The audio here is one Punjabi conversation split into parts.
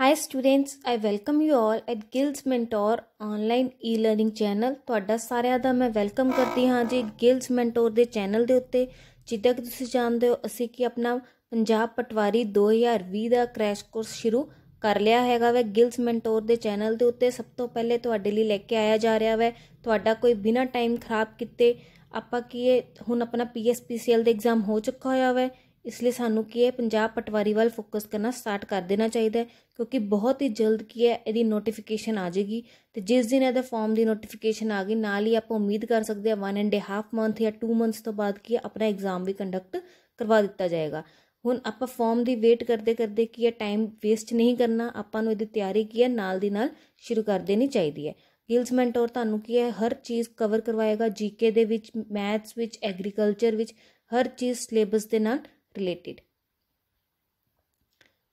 High students I welcome you all at Gills mentor online e learning channel ਤੁਹਾਡਾ ਸਾਰਿਆਂ ਦਾ ਮੈਂ ਵੈਲਕਮ ਕਰਦੀ ਹਾਂ ਜੀ ਗਿਲਸ ਮੈਂਟੋਰ ਦੇ ਚੈਨਲ ਦੇ ਉੱਤੇ ਜਿੱਦਾਂ ਕਿ ਤੁਸੀਂ ਜਾਣਦੇ ਹੋ ਅਸੀਂ ਕਿ ਆਪਣਾ ਪੰਜਾਬ ਪਟਵਾਰੀ 2020 ਦਾ ਕ੍ਰੈਸ਼ ਕੋਰਸ ਸ਼ੁਰੂ ਕਰ ਲਿਆ ਹੈਗਾ ਵੈ ਗਿਲਸ ਮੈਂਟੋਰ ਦੇ ਚੈਨਲ ਦੇ ਉੱਤੇ ਸਭ ਤੋਂ ਪਹਿਲੇ ਤੁਹਾਡੇ ਲਈ ਲੈ ਕੇ ਆਇਆ ਜਾ ਰਿਹਾ ਵੈ ਤੁਹਾਡਾ ਕੋਈ ਬਿਨਾ ਟਾਈਮ ਖਰਾਬ ਕੀਤੇ ਆਪਾਂ ਕੀ ਹੁਣ ਆਪਣਾ ਪੀਐਸਪੀਸੀਐਲ ਦਾ ਐਗਜ਼ਾਮ ਹੋ ਚੁੱਕਾ ਹੋਇਆ ਵੈ ਇਸ ਲਈ ਸਾਨੂੰ ਕੀ ਹੈ ਪੰਜਾਬ ਪਟਵਾਰੀ ਵੱਲ ਫੋਕਸ ਕਰਨਾ ਸਟਾਰਟ ਕਰ ਦੇਣਾ ਚਾਹੀਦਾ ਕਿਉਂਕਿ ਬਹੁਤ ਹੀ ਜਲਦ ਕੀ ਹੈ ਇਹਦੀ ਨੋਟੀਫਿਕੇਸ਼ਨ ਆ ਜਾਏਗੀ ਤੇ ਜਿਸ ਦਿਨ ਇਹਦਾ ਫਾਰਮ ਦੀ ਨੋਟੀਫਿਕੇਸ਼ਨ ਆ ਗਈ ਨਾਲ ਹੀ ਆਪਾਂ ਉਮੀਦ ਕਰ ਸਕਦੇ ਹਾਂ 1 ਐਂਡ 1/2 ਮੰਥ ਜਾਂ 2 ਮੰਥਸ ਤੋਂ ਬਾਅਦ ਕੀ ਆਪਣਾ ਐਗਜ਼ਾਮ ਵੀ ਕੰਡਕਟ ਕਰਵਾ ਦਿੱਤਾ ਜਾਏਗਾ ਹੁਣ ਆਪਾਂ ਫਾਰਮ ਦੀ ਵੇਟ ਕਰਦੇ ਕਰਦੇ ਕੀ ਹੈ ਟਾਈਮ ਵੇਸਟ ਨਹੀਂ ਕਰਨਾ ਆਪਾਂ ਨੂੰ ਇਹਦੀ ਤਿਆਰੀ ਕੀ ਹੈ ਨਾਲ ਦੀ ਨਾਲ ਸ਼ੁਰੂ ਕਰ ਦੇਣੀ ਚਾਹੀਦੀ ਹੈ ਗਿਲਸ ਮੈਂਟੋਰ ਤੁਹਾਨੂੰ ਕੀ ਹੈ ਹਰ ਚੀਜ਼ ਕਵਰ ਕਰਵਾਏਗਾ ਜੀਕੇ ਦੇ ਵਿੱਚ ਮੈਥਸ ਵਿੱਚ ਐਗਰੀਕਲਚਰ ਵਿੱਚ ਹਰ ਚੀਜ਼ ਸਿਲੇਬਸ ਦੇ ਨਾਲ ਰਿਲੇਟਡ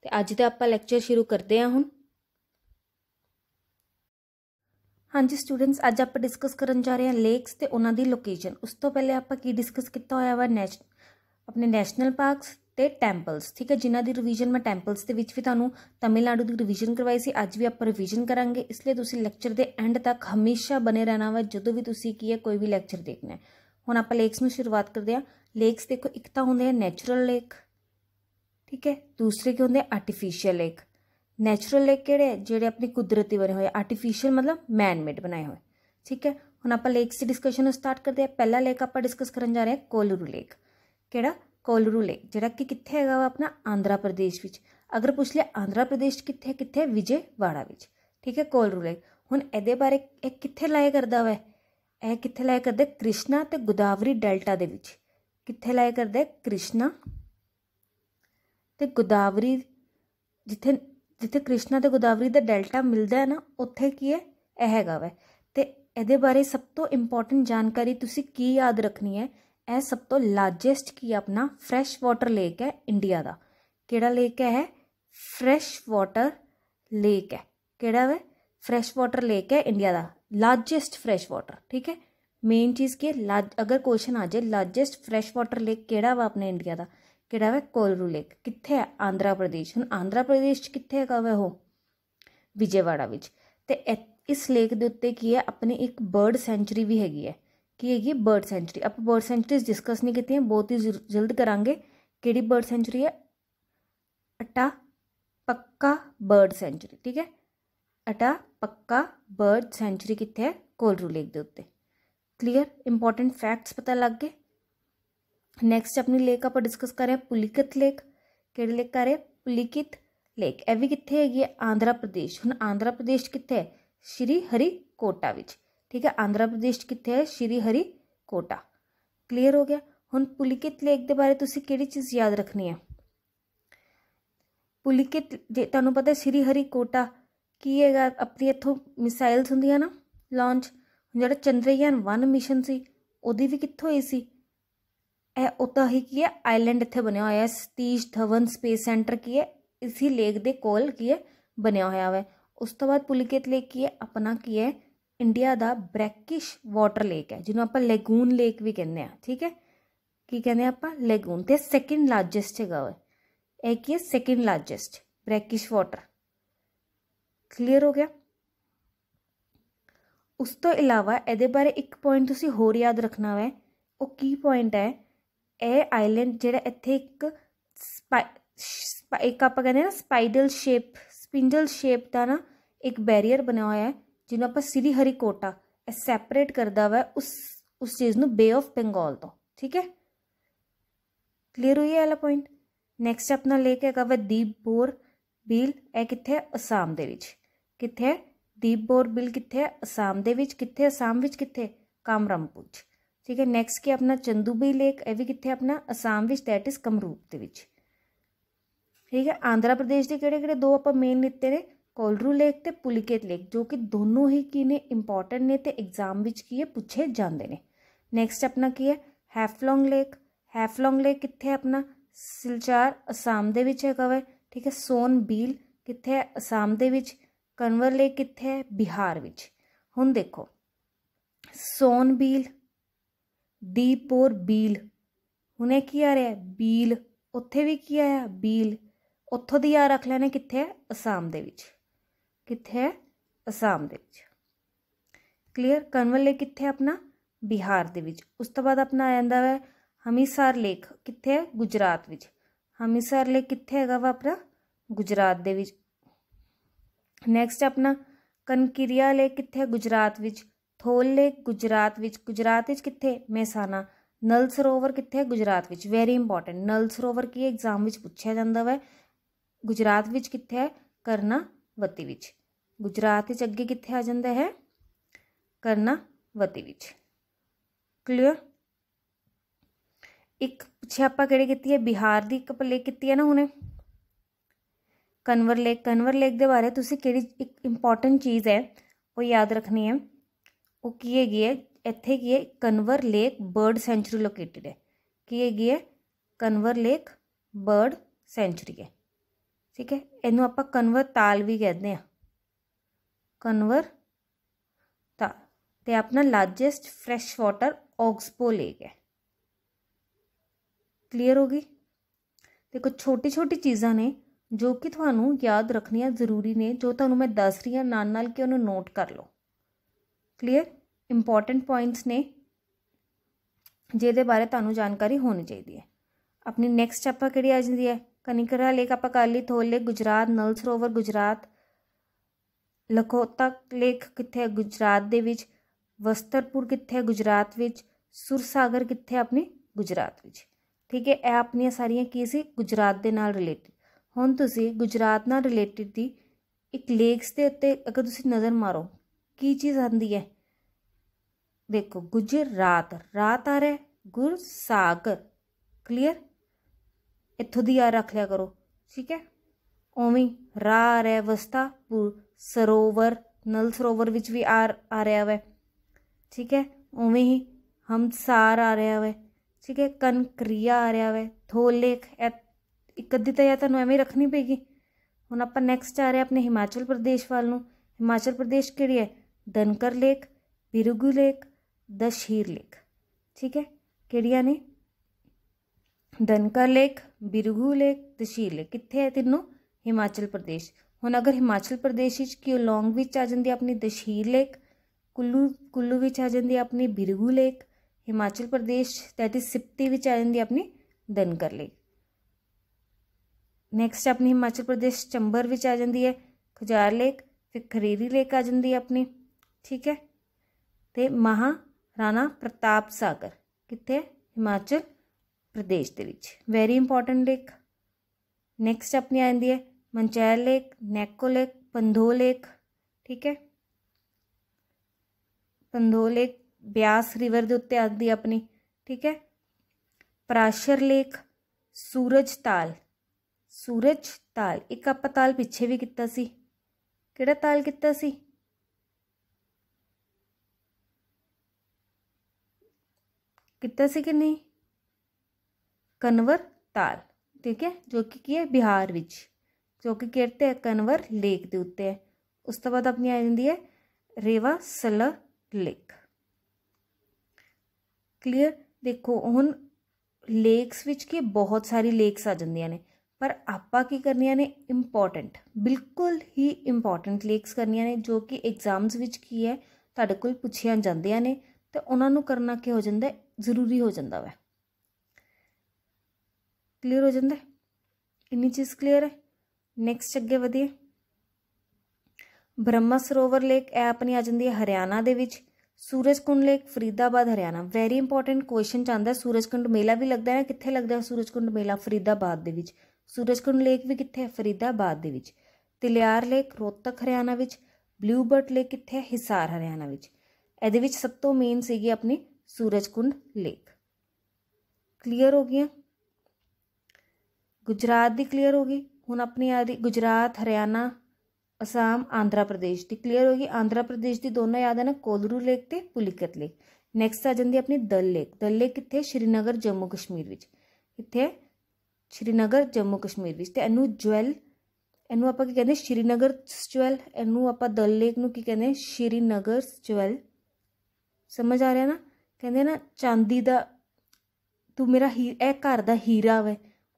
ਤੇ ਅੱਜ ਦਾ ਆਪਾਂ ਲੈਕਚਰ ਸ਼ੁਰੂ ਕਰਦੇ ਹਾਂ ਹੁਣ ਹਾਂਜੀ ਸਟੂਡੈਂਟਸ ਅੱਜ ਆਪਾਂ ਡਿਸਕਸ ਕਰਨ ਜਾ ਰਹੇ ਹਾਂ ਲੇਕਸ ਤੇ ਉਹਨਾਂ ਦੀ ਲੋਕੇਸ਼ਨ ਉਸ ਤੋਂ ਪਹਿਲੇ ਆਪਾਂ ਕੀ ਡਿਸਕਸ ਕੀਤਾ ਹੋਇਆ ਵਾ ਨੈਸ਼ ਆਪਣੇ ਨੈਸ਼ਨਲ ਪਾਰਕਸ ਤੇ ਟੈਂਪਲਸ ਠੀਕ ਹੈ ਜਿਨ੍ਹਾਂ ਦੀ ਰਿਵੀਜ਼ਨ ਮੈਂ ਟੈਂਪਲਸ ਦੇ ਵਿੱਚ ਵੀ ਤੁਹਾਨੂੰ ਤਮਿਲਨਾਡੂ ਦੀ ਰਿਵੀਜ਼ਨ ਕਰਵਾਈ ਸੀ ਅੱਜ ਵੀ ਆਪਾਂ ਰਿਵੀਜ਼ਨ ਕਰਾਂਗੇ ਇਸ ਲਈ ਤੁਸੀਂ ਲੈਕਚਰ ਦੇ ਐਂਡ ਤੱਕ ਹਮੇਸ਼ਾ ਬਨੇ ਰਹਿਣਾ ਵਾ ਜਦੋਂ ਵੀ ਤੁਸੀਂ ਕੀ ਹੈ ਕੋਈ ਵੀ ਲੈਕਚਰ ਦੇਖਣਾ ਹੈ ਹੁਣ ਆਪਾਂ ਲੇਕਸ ਨੂੰ ਸ਼ੁਰੂਆਤ ਕਰਦੇ ਹਾਂ ਲੇਕਸ ਦੇਖੋ ਇੱਕ ਤਾਂ ਹੁੰਦੇ ਆ ਨੇਚਰਲ ਲੇਕ ਠੀਕ ਹੈ ਦੂਸਰੇ ਕੀ ਹੁੰਦੇ ਆ ਆਰਟੀਫੀਸ਼ੀਅਲ ਲੇਕ ਨੇਚਰਲ ਲੇਕ ਕਿਹੜੇ ਜਿਹੜੇ ਆਪਣੀ ਕੁਦਰਤੀ ਬਣੇ ਹੋਏ ਆਰਟੀਫੀਸ਼ੀਅਲ ਮਤਲਬ ਮੈਨ ਮੇਡ ਬਣਾਏ ਹੋਏ ਠੀਕ ਹੈ ਹੁਣ ਆਪਾਂ ਲੇਕਸ ਦੀ ਡਿਸਕਸ਼ਨ ਨੂੰ ਸਟਾਰਟ ਕਰਦੇ ਆ ਪਹਿਲਾ ਲੇਕ ਆਪਾਂ ਡਿਸਕਸ ਕਰਨ ਜਾ ਰਹੇ ਹਾਂ ਕੋਲਰੂ ਲੇਕ ਕਿਹੜਾ ਕੋਲਰੂ ਲੇਕ ਜਿਹੜਾ ਕਿ ਕਿੱਥੇ ਹੈਗਾ ਵਾ ਆਪਣਾ ਆਂਧਰਾ ਪ੍ਰਦੇਸ਼ ਵਿੱਚ ਅਗਰ ਪੁੱਛ ਲਿਆ ਆਂਧਰਾ ਪ੍ਰਦੇਸ਼ ਕਿੱਥੇ ਕਿੱਥੇ ਵਿਜੇਵਾੜਾ ਵਿੱਚ ਠੀਕ ਹੈ ਕੋਲਰੂ ਲੇਕ ਹੁਣ ਇਹਦੇ ਬਾਰੇ ਇਹ ਕਿੱਥੇ ਲਾਇਆ ਕਰਦਾ ਵਾ ਇਹ ਕਿੱਥੇ ਲਾਇਆ ਕਰਦਾ ਕ੍ਰਿਸ਼ਨਾ ਤੇ ਗੋਦਾਵਰੀ ਡੈਲਟਾ ਦੇ ਵਿੱਚ ਕਿੱਥੇ ਲਾਇਆ ਕਰਦਾ ਹੈ ਕ੍ਰਿਸ਼ਨਾ ਤੇ ਗੋਦਾਵਰੀ ਜਿੱਥੇ ਜਿੱਥੇ ਕ੍ਰਿਸ਼ਨਾ ਤੇ ਗੋਦਾਵਰੀ ਦਾ ਡੈਲਟਾ ਮਿਲਦਾ ਹੈ ਨਾ ਉੱਥੇ ਕੀ ਹੈ ਇਹ ਹੈਗਾ ਵੈ ਤੇ ਇਹਦੇ ਬਾਰੇ ਸਭ ਤੋਂ ਇੰਪੋਰਟੈਂਟ ਜਾਣਕਾਰੀ ਤੁਸੀਂ ਕੀ ਯਾਦ ਰੱਖਣੀ ਹੈ ਇਹ ਸਭ ਤੋਂ ਲਾਰਜੈਸਟ ਕੀ ਆਪਣਾ ਫਰੈਸ਼ ਵਾਟਰ ਲੇਕ ਹੈ ਇੰਡੀਆ ਦਾ ਕਿਹੜਾ ਲੇਕ ਹੈ ਫਰੈਸ਼ ਵਾਟਰ ਲੇਕ ਹੈ ਕਿਹੜਾ ਵੈ ਫਰੈਸ਼ ਵਾਟਰ ਲੇਕ ਹੈ ਇੰਡੀਆ ਦਾ ਲਾਰਜੈਸਟ ਫਰੈਸ਼ ਵਾਟਰ ਠੀਕ ਹੈ ਮੇਨ ਚੀਜ਼ ਕਿ ਅਗਰ ਕੁਐਸਚਨ ਆ ਜਾਏ ਲਾਰਜੈਸਟ ਫਰੈਸ਼ ਵਾਟਰ ਲੇਕ ਕਿਹੜਾ ਵਾ ਆਪਣੇ ਇੰਡੀਆ ਦਾ ਕਿਹੜਾ ਵਾ ਕੋਲਰੂ ਲੇਕ ਕਿੱਥੇ ਹੈ ਆਂਧਰਾ ਪ੍ਰਦੇਸ਼ ਹੁਣ ਆਂਧਰਾ ਪ੍ਰਦੇਸ਼ ਚ ਕਿੱਥੇ ਹੈਗਾ ਵਾ ਉਹ ਵਿਜੇਵਾੜਾ ਵਿੱਚ ਤੇ ਇਸ ਲੇਕ ਦੇ ਉੱਤੇ ਕੀ ਹੈ ਆਪਣੇ ਇੱਕ ਬਰਡ ਸੈਂਚਰੀ ਵੀ ਹੈਗੀ ਹੈ ਕੀ ਹੈਗੀ ਬਰਡ ਸੈਂਚਰੀ ਆਪਾਂ ਬਰਡ ਸੈਂਚਰੀਜ਼ ਡਿਸਕਸ ਨਹੀਂ ਕੀਤੀਆਂ ਬਹੁਤ ਹੀ ਜਲਦ ਕਰਾਂਗੇ ਕਿਹੜੀ ਬਰਡ ਸੈਂਚਰੀ ਹੈ ਅਟਾ ਪੱਕਾ ਬਰਡ ਸੈਂਚਰੀ ਠੀਕ ਹੈ ਅਟਾ ਪੱਕਾ ਬਰਡ ਸੈਂਚਰੀ ਕਿੱਥੇ ਹੈ ਕੋਲਰੂ ਲੇਕ ਦੇ ਉੱਤੇ क्लियर इंपॉर्टेंट फैक्ट्स पता लग गए नैक्सट अपनी लेक आप डिस्कस कर रहे हैं पुलिकित लेक कि लेक कर रहे पुलिकित लेक ए भी कितने हैगी है आंध्र प्रदेश हूँ आंध्र प्रदेश कितने श्री हरिकोटा ठीक है आंध्र प्रदेश कितने है श्री हरिकोटा क्लीयर हो गया हूँ पुलिकित लेक के बारे तुम्हें कि चीज़ याद रखनी है पुलिकित जे तुम पता श्री हरिकोटा की है अपनी इतों मिसाइल्स होंगे ना लॉन्च ਜਿਹੜਾ ਚੰਦਰਯਾਨ 1 ਮਿਸ਼ਨ ਸੀ ਉਹਦੀ ਵੀ ਕਿੱਥੋਂ ਹੋਈ ਸੀ ਇਹ ਉਤਾ ਹੀ ਕੀ ਹੈ ਆਈਲੈਂਡ ਇੱਥੇ ਬਣਿਆ ਹੋਇਆ ਹੈ ਸਤੀਸ਼ ਧਵਨ ਸਪੇਸ ਸੈਂਟਰ ਕੀ ਹੈ ਇਸੇ ਲੇਕ ਦੇ ਕੋਲ ਕੀ ਹੈ ਬਣਿਆ ਹੋਇਆ ਹੈ ਉਸ ਤੋਂ ਬਾਅਦ ਪੁਲਿਕੇਤ ਲੇਕ ਕੀ ਹੈ ਆਪਣਾ ਕੀ ਹੈ ਇੰਡੀਆ ਦਾ ਬ੍ਰੈਕਿਸ਼ ਵਾਟਰ ਲੇਕ ਹੈ ਜਿਹਨੂੰ ਆਪਾਂ ਲੈਗੂਨ ਲੇਕ ਵੀ ਕਹਿੰਦੇ ਆ ਠੀਕ ਹੈ ਕੀ ਕਹਿੰਦੇ ਆਪਾਂ ਲੈਗੂਨ ਤੇ ਸੈਕਿੰਡ ਲਾਰਜੈਸਟ ਹੈਗਾ ਹੈ ਇਹ ਕੀ ਹੈ second largest brackish water clear ਹੋ ਗਿਆ ਉਸ ਤੋਂ ਇਲਾਵਾ ਇਹਦੇ ਬਾਰੇ ਇੱਕ ਪੁਆਇੰਟ ਤੁਸੀਂ ਹੋਰ ਯਾਦ ਰੱਖਣਾ ਹੈ ਉਹ ਕੀ ਪੁਆਇੰਟ ਹੈ ਇਹ ਆਈਲੈਂਡ ਜਿਹੜਾ ਇੱਥੇ ਇੱਕ ਇੱਕ ਆਪਾਂ ਕਹਿੰਦੇ ਨਾ ਸਪਾਈਡਲ ਸ਼ੇਪ ਸਪਿੰਡਲ ਸ਼ੇਪ ਦਾ ਨਾ ਇੱਕ ਬੈਰੀਅਰ ਬਣਿਆ ਹੋਇਆ ਹੈ ਜਿਹਨੂੰ ਆਪਾਂ ਸ੍ਰੀ ਹਰੀਕੋਟਾ ਇਹ ਸੈਪਰੇਟ ਕਰਦਾ ਵਾ ਉਸ ਉਸ ਚੀਜ਼ ਨੂੰ ਬੇ ਆਫ ਬੰਗਾਲ ਤੋਂ ਠੀਕ ਹੈ ਕਲੀਅਰ ਹੋਈ ਹੈ ਵਾਲਾ ਪੁਆਇੰਟ ਨੈਕਸਟ ਆਪਣਾ ਲੈ ਕੇ ਹੈਗਾ ਵਾ ਦੀਪ ਬੋਰ ਬੀਲ ਇਹ ਕਿੱਥੇ ਅਸਾਮ ਦੇ ਵਿੱਚ ਕਿੱਥੇ ਦੀਪ ਬੋਰ ਕਿੱਥੇ ਹੈ ਅਸਾਮ ਦੇ ਵਿੱਚ ਕਿੱਥੇ ਅਸਾਮ ਵਿੱਚ ਕਿੱਥੇ ਪੁੱਜ ਠੀਕ ਹੈ ਨੈਕਸਟ ਕੀ ਆਪਣਾ ਚੰਦੂਬਈ ਲੇਕ ਇਹ ਵੀ ਕਿੱਥੇ ਆਪਣਾ ਅਸਾਮ ਵਿੱਚ ਦੈਟ ਇਜ਼ ਕਮਰੂਪ ਦੇ ਵਿੱਚ ਠੀਕ ਹੈ ਆਂਧਰਾ ਪ੍ਰਦੇਸ਼ ਦੇ ਕਿਹੜੇ ਕਿਹੜੇ ਦੋ ਆਪਾਂ ਮੇਨ ਲਿੱਤੇ ਨੇ ਕੋਲਰੂ ਲੇਕ ਤੇ ਪੁਲਿਕੇਤ ਲੇਕ ਜੋ ਕਿ ਦੋਨੋਂ ਹੀ ਕੀ ਨੇ ਇੰਪੋਰਟੈਂਟ ਨੇ ਤੇ ਐਗਜ਼ਾਮ ਵਿੱਚ ਕੀ ਹੈ ਪੁੱਛੇ ਜਾਂਦੇ ਨੇ ਨੈਕਸਟ ਆਪਣਾ ਕੀ ਹੈ ਹੈਫਲੋਂਗ ਲੇਕ ਹੈਫਲੋਂਗ ਲੇਕ ਕਿੱਥੇ ਹੈ ਆਪਣਾ ਸਿਲਚਾਰ ਅਸਾਮ ਦੇ ਵਿੱਚ ਹੈ ਕਵੇ ਠੀਕ ਹੈ ਸੋਨ ਬੀਲ ਕਿੱਥੇ ਹੈ ਅਸਾਮ ਦੇ ਵਿੱਚ ਕਨਵਰ ਲੇਕ ਕਿੱਥੇ ਹੈ ਬਿਹਾਰ ਵਿੱਚ ਹੁਣ ਦੇਖੋ ਸੋਨ ਬੀਲ ਦੀਪੋਰ ਬੀਲ ਹੁਣੇ ਕੀ ਆ ਰਿਹਾ ਬੀਲ ਉੱਥੇ ਵੀ ਕੀ ਆਇਆ ਬੀਲ ਉੱਥੋਂ ਦੀ ਆ ਰੱਖ ਲੈਣੇ ਕਿੱਥੇ ਹੈ ਅਸਾਮ ਦੇ ਵਿੱਚ ਕਿੱਥੇ ਹੈ ਅਸਾਮ ਦੇ ਵਿੱਚ ਕਲੀਅਰ ਕਨਵਰ ਲੇਕ ਕਿੱਥੇ ਆਪਣਾ ਬਿਹਾਰ ਦੇ ਵਿੱਚ ਉਸ ਤੋਂ ਬਾਅਦ ਆਪਣਾ ਆ ਜਾਂਦਾ ਹੈ ਹਮੀਸਰ ਲੇਕ ਕਿੱਥੇ ਹੈ ਗੁਜਰਾਤ ਵਿੱਚ ਹਮੀਸਰ ਲੇਕ ਕਿੱਥੇ ਹੈਗਾ ਵਾਪਰਾ ਗੁਜਰਾਤ ਦੇ ਵਿੱਚ ਨੈਕਸਟ ਆਪਣਾ ਕਨਕਿਰਿਆ ਲੇਕ ਕਿੱਥੇ ਗੁਜਰਾਤ ਵਿੱਚ ਥੋਲ ਲੇਕ ਗੁਜਰਾਤ ਵਿੱਚ ਗੁਜਰਾਤ ਵਿੱਚ ਕਿੱਥੇ ਮੈਸਾਨਾ ਨਲ ਸਰੋਵਰ ਕਿੱਥੇ ਗੁਜਰਾਤ ਵਿੱਚ ਵੈਰੀ ਇੰਪੋਰਟੈਂਟ ਨਲ ਸਰੋਵਰ ਕੀ ਐਗਜ਼ਾਮ ਵਿੱਚ ਪੁੱਛਿਆ ਜਾਂਦਾ ਹੈ ਗੁਜਰਾਤ ਵਿੱਚ ਕਿੱਥੇ ਹੈ ਕਰਨਾਵਤੀ ਵਿੱਚ ਗੁਜਰਾਤ ਵਿੱਚ ਅੱਗੇ ਕਿੱਥੇ ਆ ਜਾਂਦਾ ਹੈ ਕਰਨਾਵਤੀ ਵਿੱਚ ਕਲੀਅਰ ਇੱਕ ਪੁੱਛਿਆ ਆਪਾਂ ਕਿਹੜੇ ਕੀਤੀ ਹੈ ਬਿਹਾਰ ਦੀ ਇੱਕ ਪਲੇ ਕੀਤੀ ਹੈ ਨਾ ਹੁਣੇ ਕਨਵਰ ਲੇਕ ਕਨਵਰ ਲੇਕ ਦੇ ਬਾਰੇ ਤੁਸੀਂ ਕਿਹੜੀ ਇੱਕ ਇੰਪੋਰਟੈਂਟ ਚੀਜ਼ ਹੈ ਉਹ ਯਾਦ ਰੱਖਣੀ ਹੈ ਉਹ ਕੀ ਹੈਗੀ ਹੈ ਇੱਥੇ ਕੀ ਹੈ Kanwar lake bird sanctuary located ਹੈ ਕੀ ਹੈਗੀ ਹੈ ਕਨਵਰ ਲੇਕ ਬਰਡ ਸੈਂਚਰੀ ਹੈ ਠੀਕ ਹੈ ਇਹਨੂੰ ਆਪਾਂ ਕਨਵਰ ਤਾਲ ਵੀ ਕਹਿੰਦੇ ਆ ਕਨਵਰ ਤਾਲ ਤੇ ਆਪਣਾ largest fresh water oxbow lake ਹੈ ਕਲੀਅਰ ਹੋ ਗਈ ਦੇਖੋ ਕੁਝ ਛੋਟੀ ਛੋਟੀ ਚੀਜ਼ਾਂ ਨੇ ਜੋ ਕਿ ਤੁਹਾਨੂੰ ਯਾਦ ਰੱਖਣੀਆਂ ਜ਼ਰੂਰੀ ਨੇ ਜੋ ਤੁਹਾਨੂੰ ਮੈਂ ਦੱਸ ਰਹੀ ਹਾਂ ਨਾਲ ਨਾਲ ਕਿ ਉਹਨੂੰ ਨੋਟ ਕਰ ਲਓ ਕਲੀਅਰ ਇੰਪੋਰਟੈਂਟ ਪੁਆਇੰਟਸ ਨੇ ਜਿਹਦੇ ਬਾਰੇ ਤੁਹਾਨੂੰ ਜਾਣਕਾਰੀ ਹੋਣੀ ਚਾਹੀਦੀ ਹੈ ਆਪਣੀ ਨੈਕਸਟ ਆਪਾਂ ਕਿਹੜੀ ਆ ਜਾਂਦੀ ਹੈ ਕਨਿਕਰਾ ਲੇਕ ਆਪਾਂ ਕਰ ਲਈ ਥੋਲੇ ਗੁਜਰਾਤ ਨਲ ਸਰੋਵਰ ਗੁਜਰਾਤ ਲਖੋਤਕ ਲੇਕ ਕਿੱਥੇ ਹੈ ਗੁਜਰਾਤ ਦੇ ਵਿੱਚ ਵਸਤਰਪੁਰ ਕਿੱਥੇ ਹੈ ਗੁਜਰਾਤ ਵਿੱਚ ਸੁਰਸਾਗਰ ਕਿੱਥੇ ਆਪਣੇ ਗੁਜਰਾਤ ਵਿੱਚ ਠੀਕ ਹੈ ਇਹ ਆਪਣੀਆਂ ਸਾਰੀਆਂ ਕੀ ਸੀ ਗੁਜਰਾਤ ਦੇ ਨਾਲ ਰਿਲੇਟਡ ਹੁਣ ਤੁਸੀਂ ਗੁਜਰਾਤ ਨਾਲ ਰਿਲੇਟਡ ਦੀ ਇੱਕ ਲੇਕਸ ਦੇ ਉੱਤੇ ਅਗਰ ਤੁਸੀਂ ਨਜ਼ਰ ਮਾਰੋ ਕੀ ਚੀਜ਼ ਆਂਦੀ ਹੈ ਦੇਖੋ ਗੁਜਰਾਤ ਰਾਤ ਆ ਰਿਹਾ ਗੁਰ ਸਾਗਰ ਕਲੀਅਰ ਇੱਥੋਂ ਦੀ ਆ ਰੱਖ ਲਿਆ ਕਰੋ ਠੀਕ ਹੈ ਉਵੇਂ ਰਾ ਰੇ ਵਸਤਾ ਸਰੋਵਰ ਨਲ ਸਰੋਵਰ ਵਿੱਚ ਵੀ ਆ ਆ ਰਿਹਾ ਵੈ ਠੀਕ ਹੈ ਉਵੇਂ ਹੀ ਹਮਸਾਰ ਆ ਰਿਹਾ ਵੈ ਠੀਕ ਹੈ ਕਨਕ੍ਰਿਆ ਆ ਰਿਹਾ ਵੈ ਥੋਲੇਖ ਇੱਕ ਅੱਧੀ ਤਾਂ ਜਾਂ ਤੁਹਾਨੂੰ ਐਵੇਂ ਰੱਖਣੀ ਪੈਗੀ ਹੁਣ ਆਪਾਂ ਨੈਕਸਟ ਆ ਰਹੇ ਆਪਣੇ ਹਿਮਾਚਲ ਪ੍ਰਦੇਸ਼ ਵੱਲ ਨੂੰ ਹਿਮਾਚਲ ਪ੍ਰਦੇਸ਼ ਕਿਹੜੀ ਹੈ Dhankar lake Bhrigu lake Dashir lake ਠੀਕ ਹੈ ਕਿਹੜੀਆਂ ਨੇ Dhankar lake Bhrigu lake Dashir lake ਕਿੱਥੇ ਹੈ ਤਿੰਨੋਂ ਹਿਮਾਚਲ ਪ੍ਰਦੇਸ਼ ਹੁਣ ਅਗਰ ਹਿਮਾਚਲ ਪ੍ਰਦੇਸ਼ ਵਿੱਚ ਲੌਂਗ ਵਿੱਚ ਆ ਜਾਂਦੀ ਆਪਣੀ ਦਸ਼ੀਰ ਲੇਕ ਕੁੱਲੂ ਕੁੱਲੂ ਵਿੱਚ ਆ ਜਾਂਦੀ ਆਪਣੀ ਬਿਰਗੂ ਲੇਕ ਹਿਮਾਚਲ ਪ੍ਰਦੇਸ਼ ਤੇ ਸਿਪਤੀ ਵਿੱਚ ਆ ਜਾਂਦੀ ਆਪਣੀ ਦਨਕਰ ਲੇਕ ਨੈਕਸਟ ਆਪਣੀ ਹਿਮਾਚਲ ਪ੍ਰਦੇਸ਼ ਚੰਬਰ ਵਿੱਚ ਆ ਜਾਂਦੀ ਹੈ ਖੁਜਾਰ ਲੇਕ ਫਿਰ ਖਰੀਰੀ ਲੇਕ ਆ ਜਾਂਦੀ ਹੈ ਆਪਣੀ ਠੀਕ ਹੈ ਤੇ ਮਹਾ ਰਾਣਾ ਪ੍ਰਤਾਪ ਸਾਗਰ ਕਿੱਥੇ ਹਿਮਾਚਲ ਪ੍ਰਦੇਸ਼ ਦੇ ਵਿੱਚ ਵੈਰੀ ਇੰਪੋਰਟੈਂਟ ਲੇਕ ਨੈਕਸਟ ਆਪਣੀ ਆ ਜਾਂਦੀ ਹੈ Manchail lake Nako lake Pandoh lake ਠੀਕ ਹੈ ਪੰਧੋ ਲੇਕ ਬਿਆਸ ਰਿਵਰ ਦੇ ਉੱਤੇ ਆਉਂਦੀ ਆਪਣੀ ਠੀਕ ਹੈ ਪ੍ਰਾਸ਼ਰ ਲੇਕ ਸੂਰਜ ਤਾਲ सूरज ताल एक आप ताल पिछे भी किया ताल किया कि नहीं कनवर ताल ठीक है जो कि है बिहार विच जो कि किरते है कनवर लेक के उत्ते है उस तो बाद अपनी आ जाती है रेवा सल लेक क्लीयर देखो हूँ लेक्स विच के बहुत सारी लेक्स आ जाने ਪਰ ਆਪਾਂ ਕੀ ਕਰਨੀਆਂ ਨੇ ਇੰਪੋਰਟੈਂਟ ਬਿਲਕੁਲ ਹੀ ਇੰਪੋਰਟੈਂਟ ਲੇਖਸ ਕਰਨੀਆਂ ਨੇ ਜੋ ਕਿ ਐਗਜ਼ਾਮਸ ਵਿੱਚ ਕੀ ਹੈ ਤੁਹਾਡੇ ਕੋਲ ਪੁੱਛੀਆਂ ਜਾਂਦੀਆਂ ਨੇ ਤੇ ਉਹਨਾਂ ਨੂੰ ਕਰਨਾ ਕੀ ਹੋ ਜਾਂਦਾ ਜ਼ਰੂਰੀ ਹੋ ਜਾਂਦਾ ਵੈ ਕਲੀਅਰ ਹੋ ਜਾਂਦਾ ਇੰਨੀ ਚੀਜ਼ ਕਲੀਅਰ ਹੈ ਨੈਕਸਟ ਅੱਗੇ ਵਧੀਏ ਬ੍ਰਹਮਾ ਸਰੋਵਰ ਲੇਕ ਐ ਆਪਣੀ ਆ ਜਾਂਦੀ ਹੈ ਹਰਿਆਣਾ ਦੇ ਵਿੱਚ Surajkund lake Faridabad Haryana very important question ਚਾਹੁੰਦਾ ਸੂਰਜਕੁੰਡ ਮੇਲਾ ਵੀ ਲੱਗਦਾ ਹੈ ਕਿੱਥੇ ਲੱਗਦਾ ਹੈ ਸੂਰਜਕੁੰਡ ਮੇਲਾ ਫਰੀਦਾਬਾਦ ਦੇ ਵਿੱਚ ਸੂਰਜਕੁੰਡ ਲੇਕ ਵੀ ਕਿੱਥੇ ਹੈ ਫਰੀਦਾਬਾਦ ਦੇ ਵਿੱਚ ਤਿਲਿਆਰ ਲੇਕ ਰੋਤਕ ਹਰਿਆਣਾ ਵਿੱਚ ਬਲੂਬਰਡ ਲੇਕ ਕਿੱਥੇ ਹੈ ਹਿਸਾਰ ਹਰਿਆਣਾ ਵਿੱਚ ਇਹਦੇ ਵਿੱਚ ਸਭ ਤੋਂ ਮੇਨ ਸੀਗੀ ਆਪਣੀ ਸੂਰਜਕੁੰਡ ਲੇਕ ਕਲੀਅਰ ਹੋ ਗਈਆਂ ਗੁਜਰਾਤ ਦੀ ਕਲੀਅਰ ਹੋ ਗਈ ਹੁਣ ਆਪਣੀ ਆ ਰਹੀ ਗੁਜਰਾਤ ਹਰਿਆਣਾ ਅਸਾਮ ਆਂਧਰਾ ਪ੍ਰਦੇਸ਼ ਦੀ ਕਲੀਅਰ ਹੋ ਗਈ ਆਂਧਰਾ ਪ੍ਰਦੇਸ਼ ਦੀ ਦੋਨੋਂ ਯਾਦ ਹਨ ਕੋਲਰੂ ਲੇਕ ਤੇ ਪੁਲਿਕਤ ਲੇਕ ਨੈਕਸਟ ਆ ਜਾਂਦੀ ਆਪਣੀ ਦਲ ਲੇਕ ਦਲ ਲੇਕ ਕਿੱਥੇ ਸ਼੍ਰੀਨਗਰ ਜੰਮੂ ਕਸ਼ਮੀਰ ਵਿੱਚ ਕਿੱਥੇ ਸ਼੍ਰੀਨਗਰ ਜੰਮੂ ਕਸ਼ਮੀਰ ਵਿੱਚ ਤੇ ਇਹਨੂੰ ਜਵੈਲ ਇਹਨੂੰ ਆਪਾਂ ਕੀ ਕਹਿੰਦੇ ਸ਼੍ਰੀਨਗਰ ਜਵੈਲ ਇਹਨੂੰ ਆਪਾਂ ਦਲ ਲੇਕ ਨੂੰ ਕੀ ਕਹਿੰਦੇ ਸ਼੍ਰੀਨਗਰ ਜਵੈਲ ਸਮਝ ਆ ਰਿਹਾ ਨਾ ਕਹਿੰਦੇ ਨਾ ਚਾਂਦੀ ਦਾ ਤੂੰ ਮੇਰਾ ਹੀ ਇਹ ਘਰ ਦਾ ਹੀਰਾ ਵੈ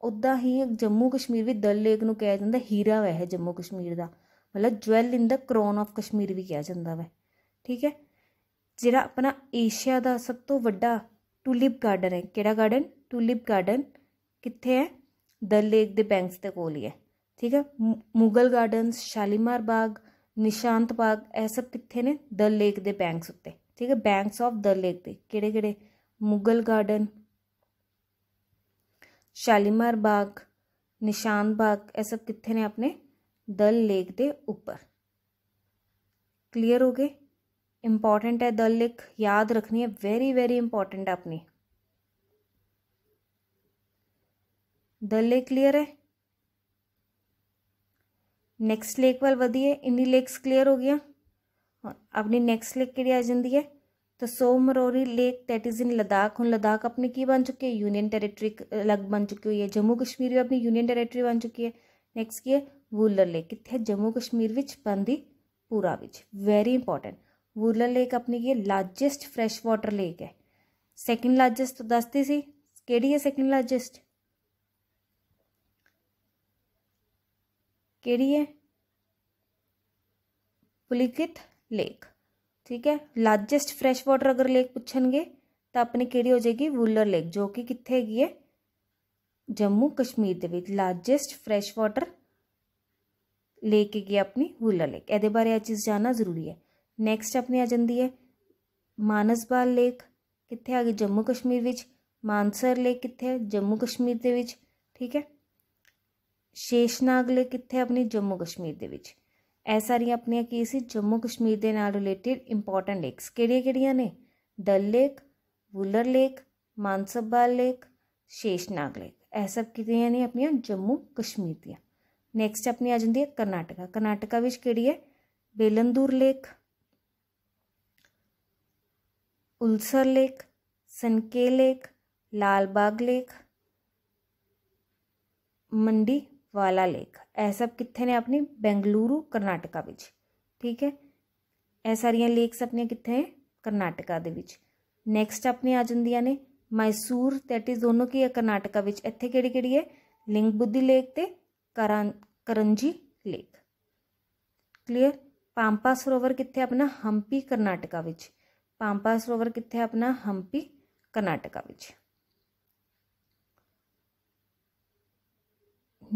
ਉਦਾਂ ਹੀ ਜੰਮੂ ਕਸ਼ਮੀਰ ਵਿੱਚ ਦਲ ਲੇਕ ਨੂੰ ਕਿਹਾ ਜਾਂਦਾ ਹੀਰਾ ਵੈ ਹੈ ਜੰਮੂ ਕਸ਼ਮੀਰ ਦਾ ਮਤਲਬ jewel in the crown of Kashmir ਵੀ ਕਿਹਾ ਜਾਂਦਾ ਵੈ ਠੀਕ ਹੈ ਜਿਹੜਾ ਆਪਣਾ ਏਸ਼ੀਆ ਦਾ ਸਭ ਤੋਂ ਵੱਡਾ ਟੂਲਿਪ ਗਾਰਡਨ ਹੈ ਕਿਹੜਾ ਗਾਰਡਨ ਟੂਲਿਪ ਗਾਰਡਨ ਕਿੱਥੇ ਹੈ डल लेक दे बैंक्स ते कोल ही है ठीक है मुगल गार्डन्स शालीमार बाग ਨਿਸ਼ਾਂਤ ਬਾਗ ਇਹ ਸਭ ਕਿੱਥੇ ਨੇ ਦਲ ਲੇਕ ਦੇ ਬੈਂਕਸ ਉੱਤੇ ਠੀਕ ਹੈ ਬੈਂਕਸ ਆਫ ਦਲ ਲੇਕ ਦੇ ਕਿਹੜੇ ਕਿਹੜੇ ਮੁਗਲ ਗਾਰਡਨ ਸ਼ਾਲੀਮਾਰ ਬਾਗ ਨਿਸ਼ਾਂਤ ਬਾਗ ਇਹ ਸਭ ਕਿੱਥੇ ਨੇ ਆਪਣੇ ਦਲ ਲੇਕ ਦੇ ਉੱਪਰ क्लियर हो गए इंपॉर्टेंट है दल लेक याद रखनी है वेरी वेरी इंपॉर्टेंट है अपनी द लेक क्लियर है नेक्स्ट लेक वाल वी है इन लेक्स क्लियर हो गया अपनी नेक्स्ट लेक कि आ जाती है तो Moriri lake that is in Ladakh हूँ लद्दाख अपनी की बन चुकी है यूनियन टेरेटरी अलग बन चुकी हुई है जम्मू कश्मीर भी अपनी यूनियन टेरेटरी बन चुकी है नैक्सट की है वूलर लेक कितने जम्मू कश्मीर विच बनती पूरा विच वेरी इंपॉर्टेंट वूलर लेक अपनी की लार्जेस्ट फ्रैश वाटर लेक है सैकेंड लार्जेस्ट तो दसती सी कि है सैकेंड लार्जेस्ट ਕਿਹੜੀ ਹੈ ਪੁਲਿਕਿਤ ਲੇਕ ਠੀਕ ਹੈ ਲਾਰਜੈਸਟ ਫਰੈਸ਼ ਵਾਟਰ ਅਗਰ ਲੇਕ ਪੁੱਛਣਗੇ ਤਾਂ ਆਪਣੀ ਕਿਹੜੀ ਹੋ ਜਾਏਗੀ ਵੂਲਰ ਲੇਕ ਜੋ ਕਿ ਕਿੱਥੇ ਹੈਗੀ ਹੈ ਜੰਮੂ ਕਸ਼ਮੀਰ ਦੇ ਵਿੱਚ ਲਾਰਜੈਸਟ ਫਰੈਸ਼ ਵਾਟਰ ਲੇਕ ਹੈਗੀ ਆਪਣੀ ਵੂਲਰ ਲੇਕ ਇਹਦੇ ਬਾਰੇ ਇਹ ਚੀਜ਼ ਜਾਨਣਾ ਜ਼ਰੂਰੀ ਹੈ ਨੈਕਸਟ ਆਪਣੀ ਆ ਜਾਂਦੀ ਹੈ ਮਾਨਸਬਾਲ ਲੇਕ ਕਿੱਥੇ ਆ ਜੰਮੂ ਕਸ਼ਮੀਰ ਵਿੱਚ ਮਾਨਸਰ ਲੇਕ ਕਿੱਥੇ ਹੈ ਜੰਮੂ ਕਸ਼ਮੀਰ ਦੇ ਵਿੱਚ ਠੀਕ ਹੈ ਸ਼ੇਸ਼ਨਾਗ ਲਈ ਕਿੱਥੇ ਆਪਣੀ ਜੰਮੂ ਕਸ਼ਮੀਰ ਦੇ ਵਿੱਚ ਇਹ ਸਾਰੀਆਂ ਆਪਣੀਆਂ ਕੀ ਸੀ ਜੰਮੂ ਕਸ਼ਮੀਰ ਦੇ ਨਾਲ ਰਿਲੇਟਡ ਇੰਪੋਰਟੈਂਟ ਲੇਕਸ ਕਿਹੜੀਆਂ-ਕਿਹੜੀਆਂ ਨੇ Dal lake Wular lake Manasbal lake Sheshnag lake ਇਹ ਸਭ ਕਿਹੜੀਆਂ ਨੇ ਆਪਣੀਆਂ ਜੰਮੂ ਕਸ਼ਮੀਰ ਦੀਆਂ ਨੈਕਸਟ ਆਪਣੀ ਆ ਜਾਂਦੀ ਹੈ ਕਰਨਾਟਕਾ ਕਰਨਾਟਕਾ ਵਿੱਚ ਕਿਹੜੀ ਹੈ Bellandur lake Ulsoor lake Sankey lake Lal Bagh lake Madiwala lake ਇਹ ਸਭ ਕਿੱਥੇ ਨੇ ਆਪਣੇ ਬੈਂਗਲੁਰੂ ਕਰਨਾਟਕਾ ਵਿੱਚ ਠੀਕ ਹੈ ਇਹ ਸਾਰੀਆਂ ਲੇਕਸ ਆਪਣੀਆਂ ਕਿੱਥੇ ਹੈ ਕਰਨਾਟਕਾ ਦੇ ਵਿੱਚ ਨੈਕਸਟ ਆਪਣੇ ਆ ਜਾਂਦੀਆਂ ਨੇ ਮੈਸੂਰ ਦੈਟ ਇਜ਼ ਦੋਨੋਂ ਕੀ ਹੈ ਕਰਨਾਟਕਾ ਵਿੱਚ ਇੱਥੇ ਕਿਹੜੀ ਕਿਹੜੀ ਹੈ ਬੁੱਧੀ ਲੇਕ ਤੇ ਕਰਨ ਕਰੰਜੀ ਲੇਕ ਕਲੀਅਰ ਪਾਂਪਾ ਸਰੋਵਰ ਕਿੱਥੇ ਆਪਣਾ ਹੰਪੀ ਕਰਨਾਟਕਾ ਵਿੱਚ ਪਾਂਪਾ ਸਰੋਵਰ ਕਿੱਥੇ ਆਪਣਾ ਹੰਪੀ ਕਰਨਾਟਕਾ ਵਿੱਚ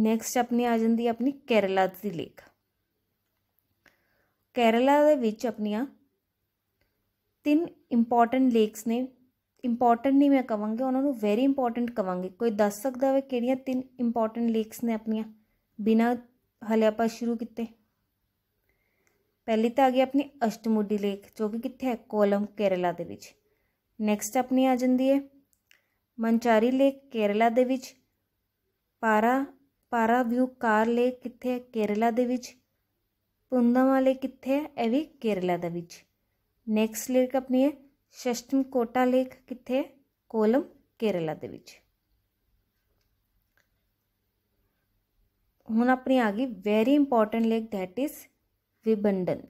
ਨੈਕਸਟ ਆਪਣੀ ਆ ਜਾਂਦੀ ਹੈ ਆਪਣੀ ਕੇਰਲਾ ਦੀ ਲੇਕ ਕੇਰਲਾ ਦੇ ਵਿੱਚ ਆਪਣੀਆਂ ਤਿੰਨ ਇੰਪੋਰਟੈਂਟ ਲੇਕਸ ਨੇ ਇੰਪੋਰਟੈਂਟ ਨਹੀਂ ਮੈਂ ਕਵਾਂਗੀ ਉਹਨਾਂ ਨੂੰ ਵੈਰੀ ਇੰਪੋਰਟੈਂਟ ਕਵਾਂਗੀ ਕੋਈ ਦੱਸ ਸਕਦਾ ਹੈ ਕਿਹੜੀਆਂ ਤਿੰਨ ਇੰਪੋਰਟੈਂਟ ਲੇਕਸ ਨੇ ਆਪਣੀਆਂ ਬਿਨਾ ਹਲੇ ਆਪਾਂ ਸ਼ੁਰੂ ਕੀਤੇ ਪਹਿਲੀ ਤਾਂ ਆ ਗਈ ਆਪਣੀ ਅਸ਼ਟਮੁੱਡੀ ਲੇਕ ਜੋ ਕਿ ਕਿੱਥੇ ਹੈ ਕੋਲਮ ਕੇਰਲਾ ਦੇ ਵਿੱਚ ਨੈਕਸਟ ਆਪਣੀ ਆ ਜਾਂਦੀ ਹੈ ਮਨਚਾਰੀ ਲੇਕ ਕੇਰਲਾ ਦੇ ਵਿੱਚ ਪਾਰਾ पारा व्यू कार ले कितने केरला दे पुंदमाले कितने यह भी केरला दैक्सट लेक अपनी है षष्ठम कोटा लेक कितने कोलम केरला दे हूँ अपनी आ गई very important lake that is Vembanad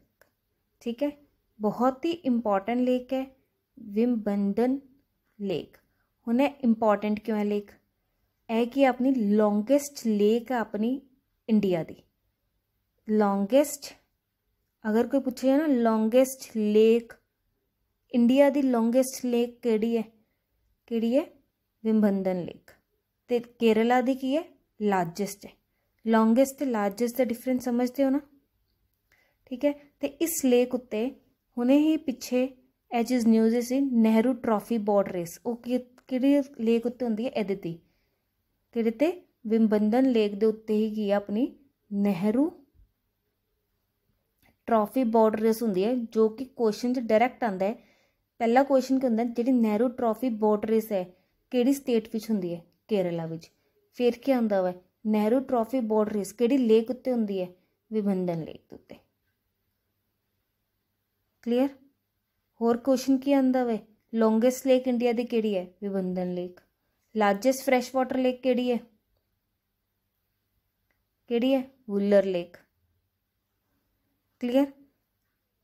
ठीक है बहुत ही इंपॉर्टेंट लेक है विम्बंधन लेक हूँ इंपॉर्टेंट क्यों है लेख ਇਹ ਕੀ ਆਪਣੀ ਲੌਂਗੇਸਟ ਲੇਕ ਆ ਆਪਣੀ ਇੰਡੀਆ ਦੀ ਲੌਂਗੇਸਟ ਅਗਰ ਕੋਈ ਪੁੱਛੇ ਨਾ ਲੌਂਗੇਸਟ ਲੇਕ ਇੰਡੀਆ ਦੀ ਲੌਂਗੇਸਟ ਲੇਕ ਕਿਹੜੀ ਹੈ ਕਿਹੜੀ ਹੈ ਵਿੰਬੰਦਨ ਲੇਕ ਤੇ ਕੇਰਲਾ ਦੀ ਕੀ ਹੈ ਲਾਰਜੈਸਟ ਹੈ ਲੌਂਗੇਸਟ ਤੇ ਲਾਰਜੈਸਟ ਦਾ ਡਿਫਰੈਂਸ ਸਮਝਦੇ ਹੋ ਨਾ ਠੀਕ ਹੈ ਤੇ ਇਸ ਲੇਕ ਉੱਤੇ ਹੁਣੇ ਹੀ ਪਿੱਛੇ ਐਜਿਸ ਨਿਊਜ਼ ਸੀ ਨਹਿਰੂ ਟਰਾਫੀ ਬੋਟ ਰੇਸ ਉਹ ਕਿਹੜੀ ਲੇਕ ਉੱਤੇ ਹੁੰਦੀ ਹੈ ਇਹਦੇ ਤੇ ਕਿਹੜੇ ਤੇ ਵਿੰਬੰਦਨ ਲੇਕ ਦੇ ਉੱਤੇ ਹੀ ਕੀ ਆਪਣੀ ਨਹਿਰੂ ਟਰਾਫੀ ਬਾਰਡਰ ਰੇਸ ਹੁੰਦੀ ਹੈ ਜੋ ਕਿ ਕੁਐਸਚਨ 'ਚ ਡਾਇਰੈਕਟ ਆਂਦਾ ਹੈ ਪਹਿਲਾ ਕੁਐਸਚਨ ਕੀ ਹੁੰਦਾ ਜਿਹੜੀ ਨਹਿਰੂ ਟਰਾਫੀ ਬਾਰਡਰ ਰੇਸ ਹੈ ਕਿਹੜੀ ਸਟੇਟ ਵਿੱਚ ਹੁੰਦੀ ਹੈ ਕੇਰਲਾ ਵਿੱਚ ਫਿਰ ਕੀ ਆਂਦਾ ਵਾ ਨਹਿਰੂ ਟਰਾਫੀ ਬਾਰਡਰ ਰੇਸ ਕਿਹੜੀ ਲੇਕ ਉੱਤੇ ਹੁੰਦੀ ਹੈ ਵਿਬੰਦਨ ਲੇਕ ਉੱਤੇ ਕਲੀਅਰ ਹੋਰ ਕੁਐਸਚਨ ਕੀ ਆਂਦਾ ਵੇ ਲੌਂਗੇਸਟ ਲੇਕ ਇੰਡੀਆ ਦੀ ਕਿਹੜੀ ਹੈ Vembanad lake largest fresh water lake के है केड़ी है वुलर लेक क्लियर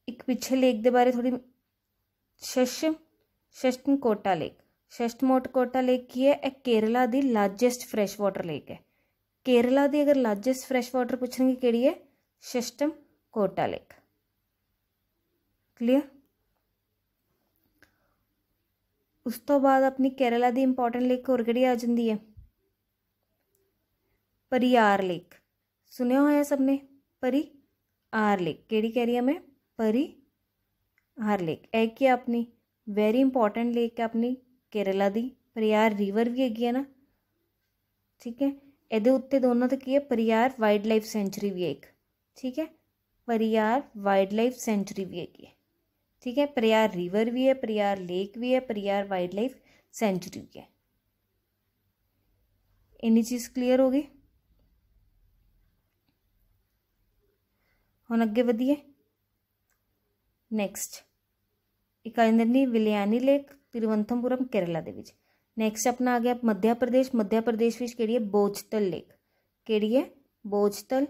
एक पिछे लेक दे बारे थोड़ी शश Sasthamcotta lake Sasthamcotta lake की है एक केरला दी लार्जेस्ट फ्रैश वाटर लेक है केरला दी अगर लार्जेस्ट फ्रैश वाटर पूछेंगे केड़ी है शष्टम कोटा लेक क्लियर ਉਸ ਤੋਂ ਬਾਅਦ ਆਪਣੀ ਕੇਰਲਾ ਦੀ ਇੰਪੋਰਟੈਂਟ ਲੇਕ ਹੋਰ ਕਿਹੜੀ ਆ ਜਾਂਦੀ ਹੈ परियार लेक सुने हुआ है सबने परी आर लेक केड़ी कह रही है मैं परी आर लेक है क्या अपनी वेरी इंपॉर्टेंट लेक है अपनी केरला दी परियार रिवर भी हैगी है ना ठीक है ਇਹਦੇ ਉੱਤੇ ਦੋਨੋਂ ਤੇ ਕੀ ਹੈ ਪਰਿਆਰ ਵਾਈਲਡ ਲਾਈਫ ਸੈਂਚਰੀ ਵੀ ਹੈ ਇੱਕ ਠੀਕ ਹੈ ਪਰਿਆਰ ਵਾਈਲਡ ਲਾਈਫ ਸੈਂਚਰੀ ਵੀ ਹੈਗੀ ਹੈ ठीक है प्रयार रिवर भी है प्रयार लेक भी है प्रयार वाइल्ड लाइफ सेंचुरी भी है इन्नी चीज क्लीयर हो गई हम अगे वीए नैक्सट एक आज आंदी विलियानी लेक तिरुवंतमपुरम केरला के नैक्सट अपना आ गया मध्य प्रदेश मध्य प्रदेश में कि बोझतल लेक कि है बोझतल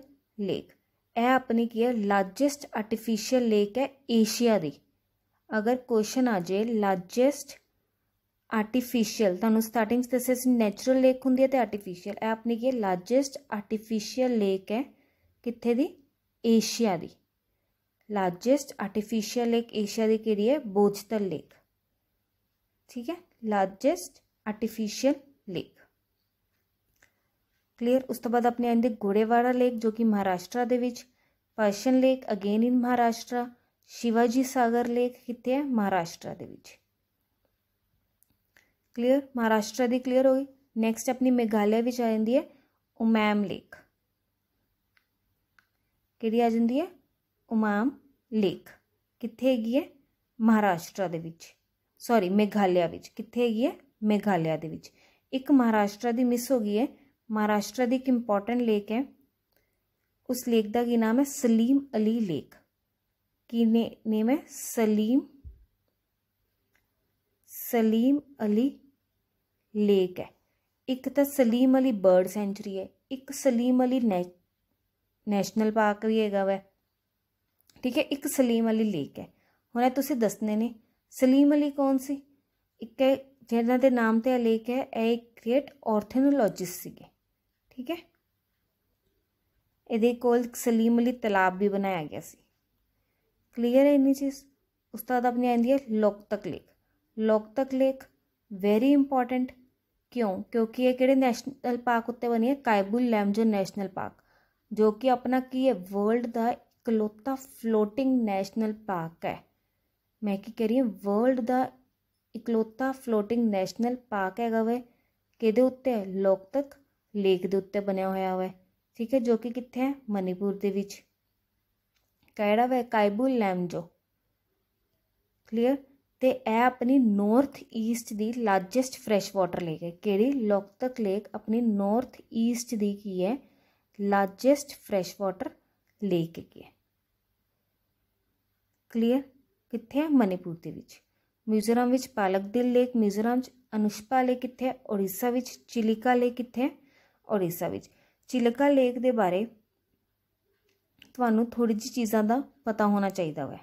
लेक यह अपनी की है लार्जेस्ट आर्टिफिशियल लेक है एशिया की अगर क्वेश्चन आ जाए लार्जेस्ट आर्टिफिशियल थानू स्टार्टिंग दसिया नैचुरल लेक होंगी तो आर्टिफिशियल ए अपनी की लार्जेस्ट आर्टिफिशियल लेक है कितने की एशिया की लार्जेस्ट आर्टिफिशियल लेक एशिया की कि बोझतल लेक ठीक है लार्जेस्ट आर्टिफिशियल लेक क्लीयर उस तो बाद अपने आएंगे गोड़ेवाड़ा लेक जो कि महाराष्ट्र के पर्शियन lake again in Maharashtra Shivaji Sagar lake ਕਿੱਥੇ ਹੈ ਮਹਾਰਾਸ਼ਟਰ ਦੇ ਵਿੱਚ ਕਲੀਅਰ ਮਹਾਰਾਸ਼ਟਰ ਦੀ ਕਲੀਅਰ ਹੋ ਗਈ ਨੈਕਸਟ ਆਪਣੀ ਮੇਘਾਲਿਆ ਵਿੱਚ ਆ ਜਾਂਦੀ ਹੈ ਉਮਾਮ ਲੇਕ ਕਿਹੜੀ ਆ ਜਾਂਦੀ ਹੈ ਉਮਾਮ ਲੇਕ ਕਿੱਥੇ ਹੈਗੀ ਹੈ ਮਹਾਰਾਸ਼ਟਰ ਦੇ ਵਿੱਚ ਸੌਰੀ ਮੇਘਾਲਿਆ ਵਿੱਚ ਕਿੱਥੇ ਹੈਗੀ ਹੈ ਮੇਘਾਲਿਆ ਦੇ ਵਿੱਚ ਇੱਕ ਮਹਾਰਾਸ਼ਟਰ ਦੀ ਮਿਸ ਹੋ ਗਈ ਹੈ ਮਹਾਰਾਸ਼ਟਰ ਦੀ ਇੱਕ ਇੰਪੋਰਟੈਂਟ ਲੇਕ ਹੈ ਉਸ ਲੇਕ ਦਾ ਕੀ ਨਾਮ ਹੈ ਸਲੀਮ ਅਲੀ ਲੇਕ ਕੀ ਨੇਮ ਹੈ ਸਲੀਮ ਸਲੀਮ ਅਲੀ ਲੇਕ ਹੈ ਇੱਕ ਤਾਂ ਸਲੀਮ ਅਲੀ ਬਰਡ ਸੈਂਚਰੀ ਹੈ ਇੱਕ ਸਲੀਮ ਅਲੀ ਨੈਸ਼ਨਲ ਪਾਰਕ ਵੀ ਹੈਗਾ ਵੈ ਠੀਕ ਹੈ ਇੱਕ ਸਲੀਮ ਅਲੀ ਲੇਕ ਹੈ ਹੁਣ ਇਹ ਤੁਸੀਂ ਦੱਸਨੇ ਨੇ ਸਲੀਮ ਅਲੀ ਕੌਣ ਸੀ ਇੱਕ ਹੈ ਜਿਹਨਾਂ ਦੇ ਨਾਮ ਤੇ ਇਹ ਲੇਕ ਹੈ ਇਹ ਇੱਕ ਗ੍ਰੇਟ ਆਰਥਨੋਲੋਜਿਸਟ ਸੀਗੇ ਠੀਕ ਹੈ ਇਹਦੇ ਕੋਲ ਸਲੀਮ ਅਲੀ ਤਲਾਬ ਵੀ ਬਣਾਇਆ ਗਿਆ ਸੀ क्लियर है इन्नी चीज़ उसके बाद अपनी आती है Loktak lake Loktak lake very important क्यों क्योंकि ये कि नैशनल पार्क उत्ते बनी है कायबुल लैमजो नैशनल पार्क जो कि अपना की है वर्ल्ड का इकलौता फ्लोटिंग नैशनल पार्क है मैं कह रही हूँ वर्ल्ड का इकलौता फ्लोटिंग नैशनल पार्क हैगा वे कि उत्ते लोकतक लेक के उत्ते बनया हुआ वे ठीक है जो कि कितने है मणिपुर के ਕਾਇਰਾ ਵੇ ਕਾਇਬੁਲ ਲੈਮਜੋ ਕਲੀਅਰ ਤੇ ਇਹ ਆਪਣੀ ਨਾਰਥ ਈਸਟ ਦੀ ਲਾਰਜੈਸਟ ਫਰੈਸ਼ ਵਾਟਰ ਲੇਕ ਹੈ ਕਿਹੜੀ ਲੋਕਤਕ ਲੇਕ ਆਪਣੀ ਨਾਰਥ ਈਸਟ ਦੀ ਕੀ ਹੈ ਲਾਰਜੈਸਟ ਫਰੈਸ਼ ਵਾਟਰ ਲੇਕ ਹੈ ਕਲੀਅਰ ਕਿੱਥੇ ਹੈ ਮਨੀਪੁਰ ਦੇ ਵਿੱਚ ਮਿਜ਼ੋਰਮ ਵਿੱਚ ਪਾਲਕ ਦਿਲ ਲੇਕ ਮਿਜ਼ੋਰਮ ਚ ਅਨੁਸ਼ਪਾ ਲੇਕ ਕਿੱਥੇ ਹੈ ਓਡੀਸ਼ਾ ਵਿੱਚ ਚਿਲਿਕਾ ਲੇਕ ਕਿੱਥੇ ਹੈ ਓਡੀਸ਼ਾ ਵਿੱਚ ਚਿਲਿਕਾ ਲੇਕ ਦੇ ਬਾਰੇ ਤੁਹਾਨੂੰ ਥੋੜੀ ਜਿਹੀ ਚੀਜ਼ਾਂ ਦਾ ਪਤਾ ਹੋਣਾ ਚਾਹੀਦਾ ਹੋਵੇ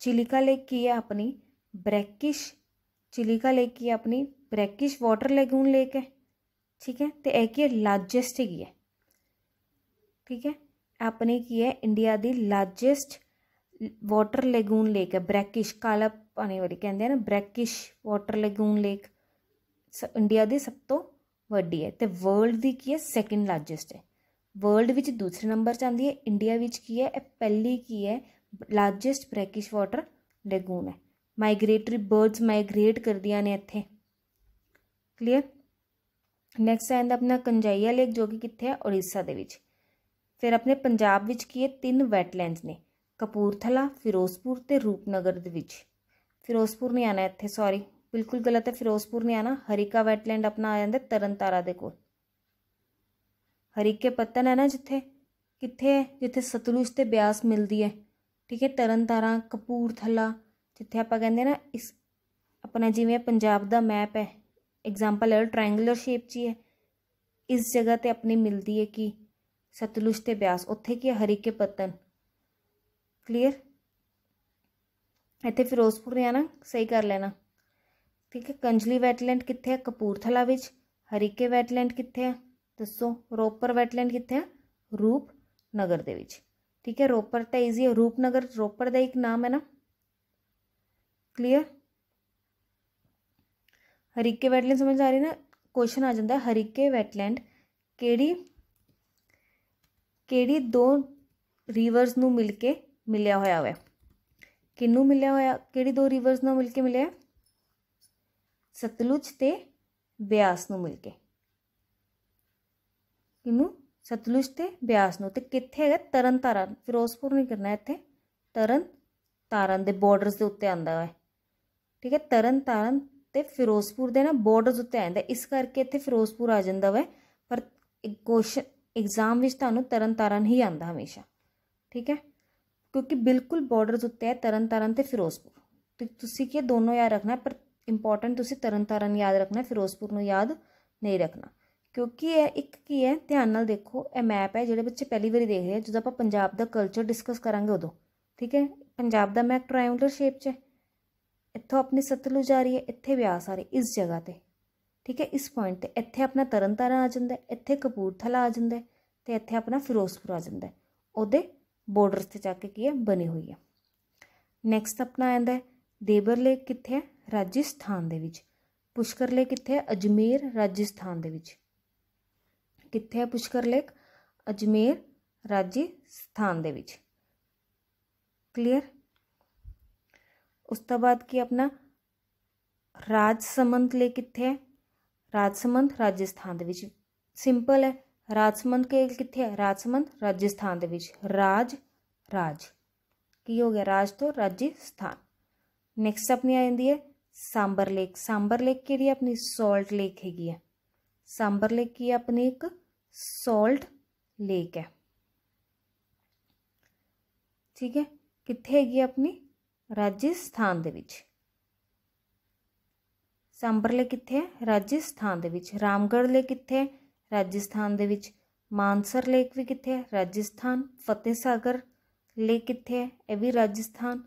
ਚਿਲਿਕਾ ਲੇਕ ਕੀ ਹੈ ਆਪਣੀ ਬ੍ਰੈਕਿਸ਼ ਚਿਲਿਕਾ ਲੇਕ ਕੀ ਹੈ ਆਪਣੀ ਬ੍ਰੈਕਿਸ਼ ਵਾਟਰ ਲੈਗੂਨ ਲੇਕ ਹੈ ਠੀਕ ਹੈ ਤੇ ਇਹ ਕੀ ਹੈ ਲਾਰਜੈਸਟ ਹੈਗੀ ਹੈ ਠੀਕ ਹੈ ਆਪਣੀ ਕੀ ਹੈ ਇੰਡੀਆ ਦੀ ਲਾਰਜੈਸਟ ਵਾਟਰ ਲੈਗੂਨ ਲੇਕ ਹੈ ਬ੍ਰੈਕਿਸ਼ ਕਾਲਾ ਪਾਣੀ ਵਾਲੀ ਕਹਿੰਦੇ ਆ ਨਾ brackish water lagoon lake India ਦੀ ਸਭ ਤੋਂ ਵੱਡੀ ਹੈ ਤੇ ਵਰਲਡ ਦੀ ਕੀ ਹੈ ਸੈਕੰਡ ਲਾਰਜੈਸਟ ਹੈ ਵਰਲਡ ਵਿੱਚ ਦੂਸਰੇ ਨੰਬਰ 'ਚ ਆਂਦੀ ਹੈ ਇੰਡੀਆ ਵਿੱਚ ਕੀ ਹੈ ਇਹ ਪਹਿਲੀ ਕੀ ਹੈ ਲਾਰਜੈਸਟ ਬ੍ਰੈਕਿਸ਼ ਵਾਟਰ ਲੈਗੂਨ ਹੈ ਮਾਈਗ੍ਰੇਟਰੀ ਬਰਡਸ ਮਾਈਗ੍ਰੇਟ ਕਰਦੀਆਂ ਨੇ ਇੱਥੇ ਕਲੀਅਰ ਨੈਕਸਟ ਇਹਦਾ ਆਪਣਾ ਕੰਜਾਈਆ ਲੇਕ ਜੋ ਕਿ ਕਿੱਥੇ ਹੈ ਓਡੀਸ਼ਾ ਦੇ ਵਿੱਚ ਫਿਰ ਆਪਣੇ ਪੰਜਾਬ ਵਿੱਚ ਕੀ ਹੈ ਤਿੰਨ ਵੈਟਲੈਂਡਸ ਨੇ ਕਪੂਰਥਲਾ ਫਿਰੋਜ਼ਪੁਰ ਤੇ ਰੂਪਨਗਰ ਦੇ ਵਿੱਚ ਫਿਰੋਜ਼ਪੁਰ ਨਹੀਂ ਆਣਾ ਇੱਥੇ ਸੌਰੀ ਬਿਲਕੁਲ ਗਲਤ ਹੈ ਫਿਰੋਜ਼ਪੁਰ ਨਹੀਂ ਆਣਾ ਹਰੀਕਾ ਵੈਟਲੈਂਡ ਆਪਣਾ ਆ ਜਾਂਦਾ ਤਰਨਤਾਰਾ ਦੇ ਕੋਲ ਹਰੀਕੇ ਪੱਤਨ ਹੈ ਨਾ ਜਿੱਥੇ ਕਿੱਥੇ ਜਿੱਥੇ ਸਤਲੁਜ ਤੇ ਬਿਆਸ ਮਿਲਦੀ ਹੈ ਠੀਕ ਹੈ ਤਰਨਤਾਰਾ ਕਪੂਰਥਲਾ ਜਿੱਥੇ ਆਪਾਂ ਕਹਿੰਦੇ ਨਾ ਇਸ ਆਪਣਾ ਜਿਵੇਂ ਪੰਜਾਬ ਦਾ ਮੈਪ ਹੈ ਐਗਜ਼ਾਮਪਲ ਹੈ ਟ੍ਰਾਇੰਗੂਲਰ ਸ਼ੇਪ 'ਚ ਹੈ ਇਸ ਜਗ੍ਹਾ ਤੇ ਆਪਣੀ ਮਿਲਦੀ ਹੈ ਕਿ ਸਤਲੁਜ ਤੇ ਬਿਆਸ ਉੱਥੇ ਕੀ ਹਰੀਕੇ ਪੱਤਨ ਕਲੀਅਰ ਇੱਥੇ ਫਿਰੋਜ਼ਪੁਰ ਨੇ ਨਾ ਸਹੀ ਕਰ ਲੈਣਾ ਠੀਕ ਹੈ ਕੰਜਲੀ ਵੈਟਲੈਂਡ ਕਿੱਥੇ ਹੈ ਕਪੂਰਥਲਾ ਵਿੱਚ ਹਰੀਕੇ ਵੈਟਲੈਂਡ ਕਿੱਥੇ ਹੈ ਦੱਸੋ ਰੋਪਰ ਵੈਟਲੈਂਡ ਕਿੱਥੇ ਰੂਪ ਰੂਪਨਗਰ ਦੇ ਵਿੱਚ ਠੀਕ ਹੈ ਰੋਪਰ ਤਾਂ ਇਜ਼ੀ ਹੈ ਰੂਪਨਗਰ ਰੋਪਰ ਦਾ ਇੱਕ ਨਾਮ ਹੈ ਨਾ ਕਲੀਅਰ ਹਰੀਕੇ ਵੈਟਲੈਂਡ ਸਮਝ ਆ ਰਹੀ ਨਾ ਕੁਐਸਚਨ ਆ ਜਾਂਦਾ ਹਰੀਕੇ ਵੈਟਲੈਂਡ ਕਿਹੜੀ ਕਿਹੜੀ ਦੋ ਰਿਵਰਸ ਨੂੰ ਮਿਲ ਕੇ ਮਿਲਿਆ ਹੋਇਆ ਹੋਇਆ ਕਿੰਨੂੰ ਮਿਲਿਆ ਹੋਇਆ ਕਿਹੜੀ ਦੋ ਰਿਵਰਸ ਨਾਲ ਮਿਲ ਕੇ ਮਿਲਿਆ ਸਤਲੁਜ ਤੇ ਬਿਆਸ ਨੂੰ ਮਿਲ ਕੇ ਕਿਨੂੰ ਸਤਲੁਜ ਤੇ ਬਿਆਸ ਨੂੰ ਤੇ ਕਿੱਥੇ ਹੈਗਾ ਤਰਨ ਤਾਰਨ ਫਿਰੋਜ਼ਪੁਰ ਨਹੀਂ ਕਰਨਾ ਇੱਥੇ ਤਰਨ ਤਾਰਨ ਦੇ ਬਾਰਡਰਸ ਦੇ ਉੱਤੇ ਆਂਦਾ ਹੈ ਠੀਕ ਹੈ ਤਰਨ ਤਾਰਨ ਤੇ ਫਿਰੋਜ਼ਪੁਰ ਦੇ ਨਾ ਬਾਰਡਰਸ ਉੱਤੇ ਆਂਦਾ ਇਸ ਕਰਕੇ ਇੱਥੇ ਫਿਰੋਜ਼ਪੁਰ ਆ ਜਾਂਦਾ ਵੈ ਪਰ ਇੱਕ ਕੁਐਸਚਨ ਐਗਜ਼ਾਮ ਵਿੱਚ ਤੁਹਾਨੂੰ ਤਰਨ ਤਾਰਨ ਹੀ ਆਂਦਾ ਹਮੇਸ਼ਾ ਠੀਕ ਹੈ ਕਿਉਂਕਿ ਬਿਲਕੁਲ ਬਾਰਡਰਸ ਉੱਤੇ ਹੈ ਤਰਨ ਤਾਰਨ ਤੇ ਫਿਰੋਜ਼ਪੁਰ ਤੇ ਤੁਸੀਂ ਕੀ ਦੋਨੋਂ ਯਾਦ ਰੱਖਣਾ ਪਰ ਇੰਪੋਰਟੈਂਟ ਤੁਸੀਂ ਤਰਨ ਤਾਰਨ ਯਾਦ ਰੱਖਣਾ ਫਿਰੋਜ਼ਪੁਰ ਨੂੰ ਯਾਦ ਨਹੀਂ ਰੱਖਣਾ ਕਿਉਂਕਿ ਇਹ ਇੱਕ ਕੀ ਹੈ ਧਿਆਨ ਨਾਲ ਦੇਖੋ ਇਹ ਮੈਪ ਹੈ ਜਿਹੜੇ ਬੱਚੇ ਪਹਿਲੀ ਵਾਰੀ ਦੇਖ ਰਹੇ ਆ ਜਦੋਂ ਆਪਾਂ ਪੰਜਾਬ ਦਾ ਕਲਚਰ ਡਿਸਕਸ ਕਰਾਂਗੇ ਉਦੋਂ ਠੀਕ ਹੈ ਪੰਜਾਬ ਦਾ ਮੈਪ ਟ੍ਰਾਇੰਗਲਰ ਸ਼ੇਪ 'ਚ ਹੈ ਇੱਥੋਂ ਆਪਣੀ ਸਤਲੁਜ ਆ ਰਹੀ ਹੈ ਇੱਥੇ ਬਿਆਸ ਆ ਰਹੀ ਇਸ ਜਗ੍ਹਾ ਤੇ ਠੀਕ ਹੈ ਇਸ ਪੁਆਇੰਟ ਤੇ ਇੱਥੇ ਆਪਣਾ ਤਰਨਤਾਰਨ ਆ ਜਾਂਦਾ ਇੱਥੇ ਕਪੂਰਥਲਾ ਆ ਜਾਂਦਾ ਤੇ ਇੱਥੇ ਆਪਣਾ ਫਿਰੋਜ਼ਪੁਰ ਆ ਜਾਂਦਾ ਉਹਦੇ ਬਾਰਡਰਸ ਤੇ ਜਾ ਕੇ ਕੀ ਹੈ ਬਣੀ ਹੋਈ ਹੈ ਨੈਕਸਟ ਆਪਣਾ ਆਂਦਾ ਹੈ ਦੇਬਰ ਲੇਕ ਕਿੱਥੇ ਹੈ ਰਾਜਸਥਾਨ ਦੇ ਵਿੱਚ ਪੁਸ਼ਕਰ ਲੇਕ ਕਿੱਥੇ ਹੈ ਅਜਮੇਰ ਰਾਜਸਥਾਨ ਦੇ ਵਿੱਚ कितने पुष्कर लेक अजमेर राजस्थान क्लीयर उस बाद की अपना राजसमंद लेक है राजसमंद राजस्थान सिंपल है राजसमंद के कितने राजसमंद राजस्थान राज राज की हो गया राज तो राजस्थान नेक्स्ट अपनी आ जाती है सांबर लेक सांबर लेक के लिए अपनी सॉल्ट लेक हैगी है सांबर लेक की अपनी एक ਸੋਲਟ ਲੇਕ ਹੈ ਠੀਕ ਹੈ ਕਿੱਥੇ ਹੈਗੀ ਆਪਣੀ ਰਾਜਸਥਾਨ ਦੇ ਵਿੱਚ ਸੰਬਰਲੇ ਕਿੱਥੇ ਹੈ ਰਾਜਸਥਾਨ ਦੇ ਵਿੱਚ ਰਾਮਗੜ੍ਹ ਲੇਕ ਕਿੱਥੇ ਹੈ ਰਾਜਸਥਾਨ ਦੇ ਵਿੱਚ ਮਾਨਸਰ ਲੇਕ ਵੀ ਕਿੱਥੇ ਹੈ ਰਾਜਸਥਾਨ ਫਤਿਹ ਸਾਗਰ ਲੇਕ ਕਿੱਥੇ ਹੈ ਇਹ ਵੀ ਰਾਜਸਥਾਨ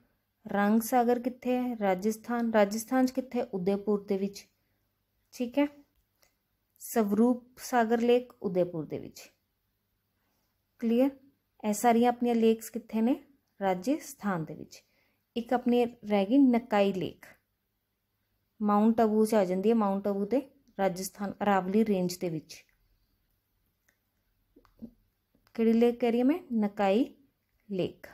ਰੰਗ ਸਾਗਰ ਕਿੱਥੇ ਹੈ ਰਾਜਸਥਾਨ ਰਾਜਸਥਾਨ ਚ ਕਿੱਥੇ ਉਦੈਪੁਰ ਦੇ ਵਿੱਚ ਠੀਕ ਹੈ स्वरूप सागर लेक उदयपुर के क्लीयर ए सारिया अपन लेक्स कितने ने राजस्थान एक अपनी रह गई नकई लेक माउंट आबू च आ जाती है माउंट आबू के राजस्थान अरावली रेंज के कड़ी लेक कह रही हूँ मैं नकई लेक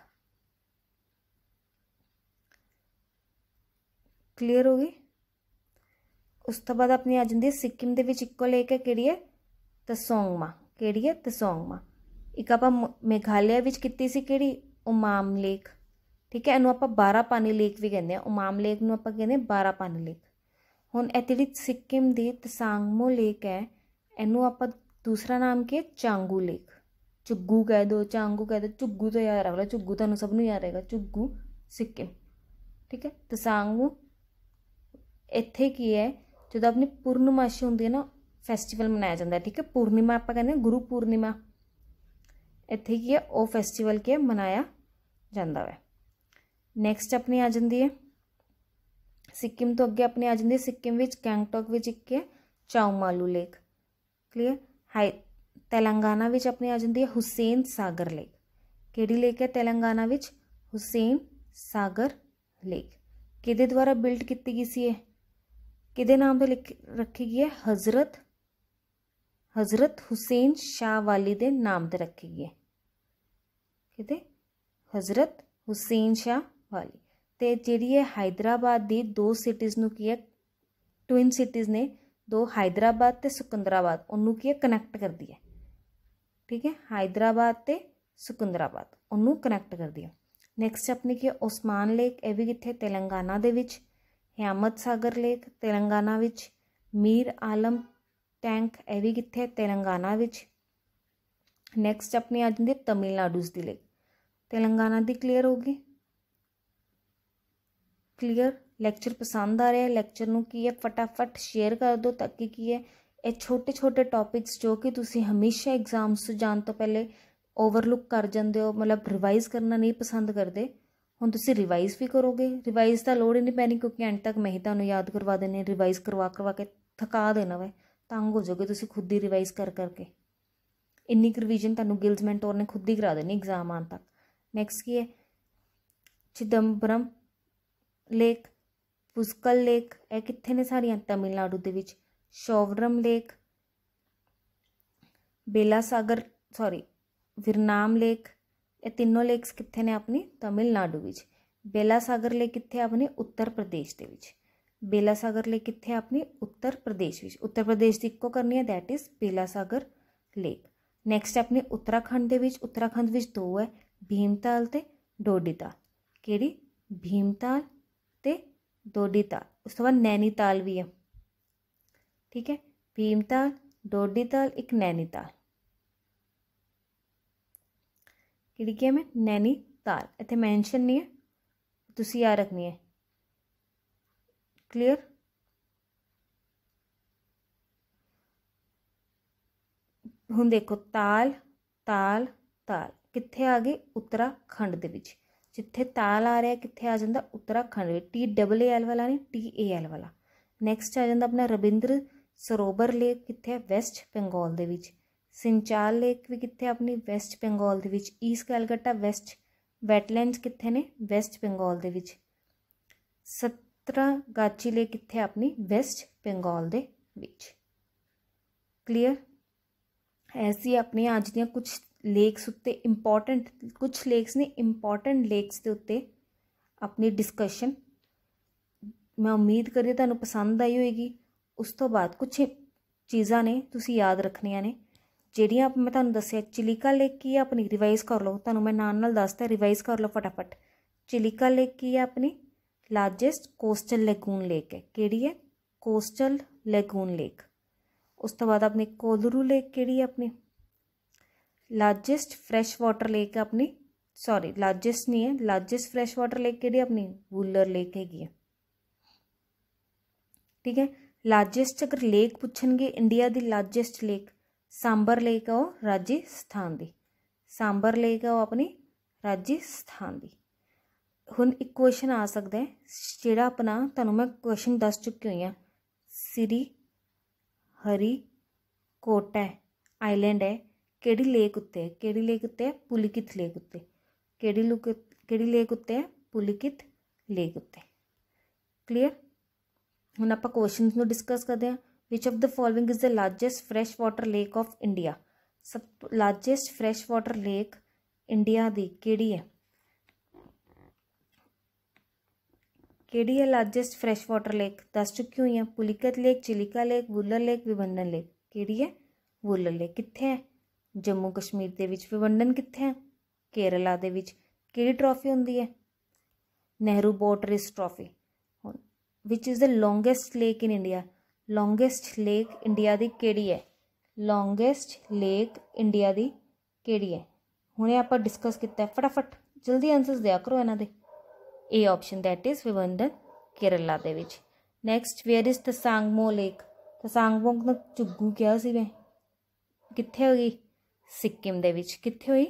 क्लीयर हो गई ਉਸ ਤੋਂ ਬਾਅਦ ਆਪਣੀ ਆ ਜਾਂਦੀ ਹੈ ਸਿੱਕਮ ਦੇ ਵਿੱਚ ਇੱਕੋ ਲੈ ਕੇ ਕਿਹੜੀ ਹੈ ਤਸੋਂਗਮਾ ਕਿਹੜੀ ਹੈ ਤਸੋਂਗਮਾ ਇੱਕ ਆਪਾਂ ਮੇਘਾਲਿਆ ਵਿੱਚ ਕੀਤੀ ਸੀ ਕਿਹੜੀ ਉਮਾਮ ਲੇਕ ਠੀਕ ਹੈ ਇਹਨੂੰ ਆਪਾਂ 12 ਪਾਣੀ ਲੇਕ ਵੀ ਕਹਿੰਦੇ ਆ ਉਮਾਮ ਲੇਕ ਨੂੰ ਆਪਾਂ ਕਹਿੰਦੇ 12 ਪਾਣੀ ਲੇਕ ਹੁਣ ਇਹ ਜਿਹੜੀ ਸਿੱਕਮ ਦੀ ਤਸਾਂਗਮੋ ਲੇਕ ਹੈ ਇਹਨੂੰ ਆਪਾਂ ਦੂਸਰਾ ਨਾਮ ਕੀ ਚਾਂਗੂ ਲੇਕ ਚੁੱਗੂ ਕਹਿ ਦੋ ਚਾਂਗੂ ਕਹਿ ਦੋ ਚੁੱਗੂ ਤਾਂ ਯਾਰ ਅਗਲਾ ਚੁੱਗੂ ਤੁਹਾਨੂੰ ਸਭ ਨੂੰ ਯਾਦ ਰਹੇਗਾ ਚੁੱਗੂ ਸਿੱਕਮ ਠੀਕ ਹੈ ਤਸਾਂਗਮੋ ਇੱਥੇ ਕੀ ਹੈ ਜਦੋਂ ਆਪਣੀ ਪੂਰਨਮਾਸ਼ੀ ਹੁੰਦੀ ਹੈ ਨਾ ਫੈਸਟੀਵਲ ਮਨਾਇਆ ਜਾਂਦਾ ਹੈ ਠੀਕ ਹੈ ਪੂਰਨਿਮਾ ਆਪਾਂ ਕਹਿੰਦੇ ਗੁਰੂ ਪੂਰਨਿਮਾ ਇੱਥੇ ਕੀ ਹੈ ਉਹ ਫੈਸਟੀਵਲ ਕੀ ਮਨਾਇਆ ਜਾਂਦਾ ਹੈ ਨੈਕਸਟ ਆਪਣੀ ਆ ਜਾਂਦੀ ਹੈ ਸਿੱਕਮ ਤੋਂ ਅੱਗੇ ਆਪਣੀ ਆ ਜਾਂਦੀ ਹੈ ਸਿੱਕਮ ਵਿੱਚ ਕੈਂਗਟੋਕ ਵਿੱਚ ਇੱਕ ਹੈ ਚਾਉਮਾਲੂ ਲੇਕ ਕਲੀਅਰ ਹਾਈ ਤੇਲੰਗਾਨਾ ਵਿੱਚ ਆਪਣੀ ਆ ਜਾਂਦੀ ਹੈ ਹੁਸੈਨ ਸਾਗਰ ਲੇਕ ਕਿਹੜੀ ਲੇਕ ਹੈ ਤੇਲੰਗਾਨਾ ਵਿੱਚ ਹੁਸੈਨ ਸਾਗਰ ਲੇਕ ਕਿਹਦੇ ਦੁਆਰਾ ਬਿਲਡ ਕੀਤੀ ਗਈ ਸੀ ਇਹ ਕਿਹਦੇ ਨਾਮ ਤੇ ਲਿਖ ਰੱਖੀ ਗਈ ਹੈ ਹਜ਼ਰਤ ਹਜ਼ਰਤ ਹੁਸੈਨ ਸ਼ਾਹ ਵਾਲੀ ਦੇ ਨਾਮ ਤੇ ਰੱਖੀ ਗਈ ਹੈ ਕਿਹਦੇ ਹਜ਼ਰਤ ਹੁਸੈਨ ਸ਼ਾਹ ਵਾਲੀ ਤੇ ਜਿਹੜੀ ਹੈ ਹైదరాబాద్ ਦੀ ਦੋ ਸਿਟੀਜ਼ ਨੂੰ ਕੀ ਹੈ ਟਵਿਨ ਸਿਟੀਜ਼ ਨੇ ਦੋ ਹైదరాబాద్ ਤੇ ਸਿਕੰਦਰਾਬਾਦ ਉਹਨੂੰ ਕੀ ਹੈ ਕਨੈਕਟ ਕਰਦੀ ਹੈ ਠੀਕ ਹੈ ਹైదరాబాద్ ਤੇ ਸਿਕੰਦਰਾਬਾਦ ਉਹਨੂੰ ਕਨੈਕਟ ਕਰਦੀ ਹੈ ਨੈਕਸਟ ਆਪਣੀ ਕੀ ਹੈ ਉਸਮਾਨ ਲੇਕ ਇਹ ਵੀ ਕਿੱਥੇ ਤੇਲੰਗਾਨਾ ਦੇ ਵਿੱਚ ਹਿਆਮਤ ਸਾਗਰ ਲੇਕ ਤੇਲੰਗਾਨਾ ਵਿੱਚ ਮੀਰ ਆਲਮ ਟੈਂਕ ਇਹ ਵੀ ਕਿੱਥੇ ਤੇਲੰਗਾਨਾ ਵਿੱਚ ਨੈਕਸਟ ਆਪਣੀ ਆ ਜਾਂਦੀ ਹੈ ਤਮਿਲਨਾਡੂ ਦੀ ਲੇਕ ਤੇਲੰਗਾਨਾ ਦੀ ਕਲੀਅਰ ਹੋ ਗਈ ਕਲੀਅਰ ਲੈਕਚਰ ਪਸੰਦ ਆ ਰਿਹਾ ਹੈ ਲੈਕਚਰ ਨੂੰ ਕੀ ਹੈ ਫਟਾਫਟ ਸ਼ੇਅਰ ਕਰ ਦਿਓ ਤਾਂ ਕਿ ਕੀ ਹੈ ਇਹ ਛੋਟੇ ਛੋਟੇ ਟੌਪਿਕਸ ਜੋ ਕਿ ਤੁਸੀਂ ਹਮੇਸ਼ਾ ਐਗਜ਼ਾਮਸ ਤੋਂ ਜਾਣ ਤੋਂ ਪਹਿਲੇ ਓਵਰਲੁੱਕ ਕਰ ਜਾਂਦੇ ਹੋ ਮਤਲਬ ਰਿਵਾਈਜ਼ ਕਰਨਾ ਨਹੀਂ ਪਸੰਦ ਕਰਦੇ ਹੁਣ ਤੁਸੀਂ ਰਿਵਾਈਜ਼ ਵੀ ਕਰੋਗੇ ਰਿਵਾਈਜ਼ ਤਾਂ ਲੋੜ ਹੀ ਨਹੀਂ ਪੈਣੀ ਕਿਉਂਕਿ ਐਂਡ ਤੱਕ ਮੈਂ ਹੀ ਤੁਹਾਨੂੰ ਯਾਦ ਕਰਵਾ ਦੇਣੀ ਰਿਵਾਈਜ਼ ਕਰਵਾ ਕਰਵਾ ਕੇ ਥਕਾ ਦੇਣਾ ਵੇ ਤੰਗ ਹੋ ਜਾਓਗੇ ਤੁਸੀਂ ਖੁਦ ਹੀ ਰਿਵਾਈਜ਼ ਕਰ ਕਰਕੇ ਇੰਨੀ ਰਿਵੀਜ਼ਨ ਤੁਹਾਨੂੰ ਗਿਲਜ਼ ਮੈਂਟੋਰ ਨੇ ਖੁਦ ਹੀ ਕਰਾ ਦੇਣੀ ਐਗਜ਼ਾਮ ਆਉਣ ਤੱਕ ਨੈਕਸਟ ਕੀ ਹੈ ਚਿਦੰਬਰਮ ਲੇਕ ਪੁਸਕਲ ਲੇਕ ਇਹ ਕਿੱਥੇ ਨੇ ਸਾਰੀਆਂ ਤਮਿਲਨਾਡੂ ਦੇ ਵਿੱਚ Sholavaram lake Bela Sagar sorry Veeranam lake ਇਹ ਤਿੰਨੋਂ ਲੇਕਸ ਕਿੱਥੇ ਨੇ ਆਪਣੀ ਤਮਿਲਨਾਡੂ ਵਿੱਚ ਬੇਲਾ ਸਾਗਰ ਲੇਕ ਕਿੱਥੇ ਆਪਣੇ ਉੱਤਰ ਪ੍ਰਦੇਸ਼ ਦੇ ਵਿੱਚ ਬੇਲਾ ਸਾਗਰ ਲੇਕ ਕਿੱਥੇ ਆਪਣੀ ਉੱਤਰ ਪ੍ਰਦੇਸ਼ ਵਿੱਚ ਉੱਤਰ ਪ੍ਰਦੇਸ਼ ਦੀ ਇੱਕੋ ਕਰਨੀ ਹੈ that is Bela Sagar lake next ਆਪਣੇ ਉੱਤਰਾਖੰਡ ਦੇ ਵਿੱਚ ਉੱਤਰਾਖੰਡ ਵਿੱਚ ਦੋ ਹੈ ਭੀਮਤਾਲ ਤੇ ਡੋਡੀਤਾਲ ਕਿਹੜੀ ਭੀਮਤਾਲ ਤੇ ਡੋਡੀਤਾਲ ਉਸ ਤੋਂ ਬਾਅਦ ਨੈਨੀਤਾਲ ਵੀ ਹੈ ਠੀਕ ਹੈ ਭੀਮਤਾਲ ਡੋਡੀਤਾਲ ਇੱਕ ਨੈਨੀਤਾਲ ਕਿਹੜੀ ਗੇਮ ਹੈ ਮੈਂ ਨੈਨੀਤਾਲ ਇੱਥੇ ਮੈਂਸ਼ਨ ਨਹੀਂ ਹੈ ਤੁਸੀਂ ਆ ਰੱਖਣੀ ਹੈ ਕਲੀਅਰ ਹੁਣ ਦੇਖੋ ਤਾਲ ਤਾਲ ਤਾਲ ਕਿੱਥੇ ਆ ਗਈ ਉੱਤਰਾਖੰਡ ਦੇ ਵਿੱਚ ਜਿੱਥੇ ਤਾਲ ਆ ਰਿਹਾ ਕਿੱਥੇ ਆ ਜਾਂਦਾ ਉੱਤਰਾਖੰਡ ਵਿੱਚ ਟੀ ਡਬਲ ਏ ਐਲ ਵਾਲਾ ਨਹੀਂ ਟੀ ਏ ਐਲ ਵਾਲਾ ਨੈਕਸਟ ਆ ਜਾਂਦਾ ਆਪਣਾ ਰਵਿੰਦਰ ਸਰੋਵਰ ਲੇਕ ਕਿੱਥੇ ਹੈ ਵੈਸਟ ਬੰਗਾਲ ਦੇ ਵਿੱਚ ਸਿੰਚਾਲ ਲੇਕ ਵੀ ਕਿੱਥੇ ਆਪਣੀ ਵੈਸਟ ਬੰਗਾਲ ਦੇ ਵਿੱਚ ਈਸਟ ਕਲਕੱਟਾ ਵੈਸਟ ਵੈਟਲੈਂਡਸ ਕਿੱਥੇ ਨੇ ਵੈਸਟ ਬੰਗਾਲ ਦੇ ਵਿੱਚ ਸਤਰਾ ਗਾਚੀ ਲੇਕ ਕਿੱਥੇ ਆਪਣੀ ਵੈਸਟ ਬੰਗਾਲ ਦੇ ਵਿੱਚ ਕਲੀਅਰ ਐਸੀ ਆਪਣੀਆਂ ਅੱਜ ਦੀਆਂ ਕੁਝ ਲੇਕਸ ਉੱਤੇ ਇੰਪੋਰਟੈਂਟ ਕੁਝ ਲੇਕਸ ਨੇ ਇੰਪੋਰਟੈਂਟ ਲੇਕਸ ਦੇ ਉੱਤੇ ਆਪਣੀ ਡਿਸਕਸ਼ਨ ਮੈਂ ਉਮੀਦ ਕਰਦੀ ਤੁਹਾਨੂੰ ਪਸੰਦ ਆਈ ਹੋਵੇਗੀ ਉਸ ਤੋਂ ਬਾਅਦ ਕੁਝ ਚੀਜ਼ਾਂ ਨੇ ਤੁਸੀਂ ਯਾਦ ਰੱਖਣੀਆਂ ਨੇ जड़िया मैं तुम्हें दसिया चिलिका लेक की है अपनी रिवाइज़ कर लो तू मैं ना दसता रिवाइज़ कर लो फटाफट चिलिका लेक की है अपनी लार्जेस्ट कोस्टल लैगून लेक है कि कोस्टल लैगून लेक उस तो बाद अपनी कोलरू लेक कि अपनी लार्जेस्ट फ्रैश वाटर लेक है अपनी सॉरी लार्जेस्ट नहीं है लार्जेस्ट फ्रैश वाटर लेक कि अपनी वूलर लेक हैगी ठीक है लार्जेस्ट अगर लेक पूछे इंडिया की लार्जेस्ट लेक ਸਾਂਬਰ ਲੇਕ आओ ਰਾਜਸਥਾਨ ਦੀ ਸਾਂਬਰ ਲੇਕ आओ ਆਪਣੀ ਰਾਜਸਥਾਨ ਦੀ ਹੁਣ ਇੱਕ ਕੁਐਸਚਨ ਆ ਸਕਦਾ ਹੈ ਜਿਹੜਾ ਆਪਣਾ ਤੁਹਾਨੂੰ ਮੈਂ ਕੁਐਸਚਨ ਦੱਸ ਚੁੱਕੀ ਹੋਈ ਆ ਸ੍ਰੀ ਹਰੀ ਕੋਟਾ ਆਈਲੈਂਡ ਹੈ ਕਿਹੜੀ ਲੇਕ ਉੱਤੇ ਹੈ ਕਿਹੜੀ ਲੇਕ ਉੱਤੇ ਹੈ ਲੇਕ ਉੱਤੇ ਕਿਹੜੀ ਲੁਕ ਕਿਹੜੀ ਲੇਕ ਉੱਤੇ ਹੈ ਪੁਲਿਕਿਤ ਲੇਕ ਉੱਤੇ ਕਲੀਅਰ ਹੁਣ ਆਪਾਂ ਕੁਐਸਚਨਸ ਨੂੰ ਡਿਸਕਸ ਕਰਦੇ ਹਾਂ Which of the following is the largest freshwater lake of India? ਸਭ largest fresh water lake India ਦੀ ਕਿਹੜੀ ਹੈ ਕਿਹੜੀ ਹੈ ਲਾਰਜੈਸਟ ਫਰੈਸ਼ ਵਾਟਰ ਲੇਕ ਦੱਸ ਚੁੱਕੀ ਹੋਈ ਹਾਂ Pulicat lake Chilika lake Wular lake Vembanad lake ਕਿਹੜੀ ਹੈ ਵੁੱਲਰ ਲੇਕ ਕਿੱਥੇ ਹੈ ਜੰਮੂ ਕਸ਼ਮੀਰ ਦੇ ਵਿੱਚ ਵਿਵੰਡਨ ਕਿੱਥੇ ਹੈ ਕੇਰਲਾ ਦੇ ਵਿੱਚ ਕਿਹੜੀ ਟਰੋਫੀ ਹੁੰਦੀ ਹੈ Nehru boat race trophy which is the longest lake in India longest lake India ਦੀ ਕਿਹੜੀ ਹੈ ਲੌਂਗੇਸਟ ਲੇਕ ਇੰਡੀਆ ਦੀ ਕਿਹੜੀ ਹੈ ਹੁਣੇ ਆਪਾਂ ਡਿਸਕਸ ਕੀਤਾ ਫਟਾਫਟ ਜਲਦੀ ਆਨਸਰਸ ਦਿਆ ਕਰੋ ਇਹਨਾਂ ਦੇ a option that is Vembanad Kerala ਦੇ ਵਿੱਚ next where is Tsomgo lake Tsomgo ਨੂੰ ਚੁੱਗੂ ਕਿਹਾ ਸੀ ਵੇ ਕਿੱਥੇ ਹੋਈ ਸਿੱਕਿਮ ਦੇ ਵਿੱਚ ਕਿੱਥੇ ਹੋਈ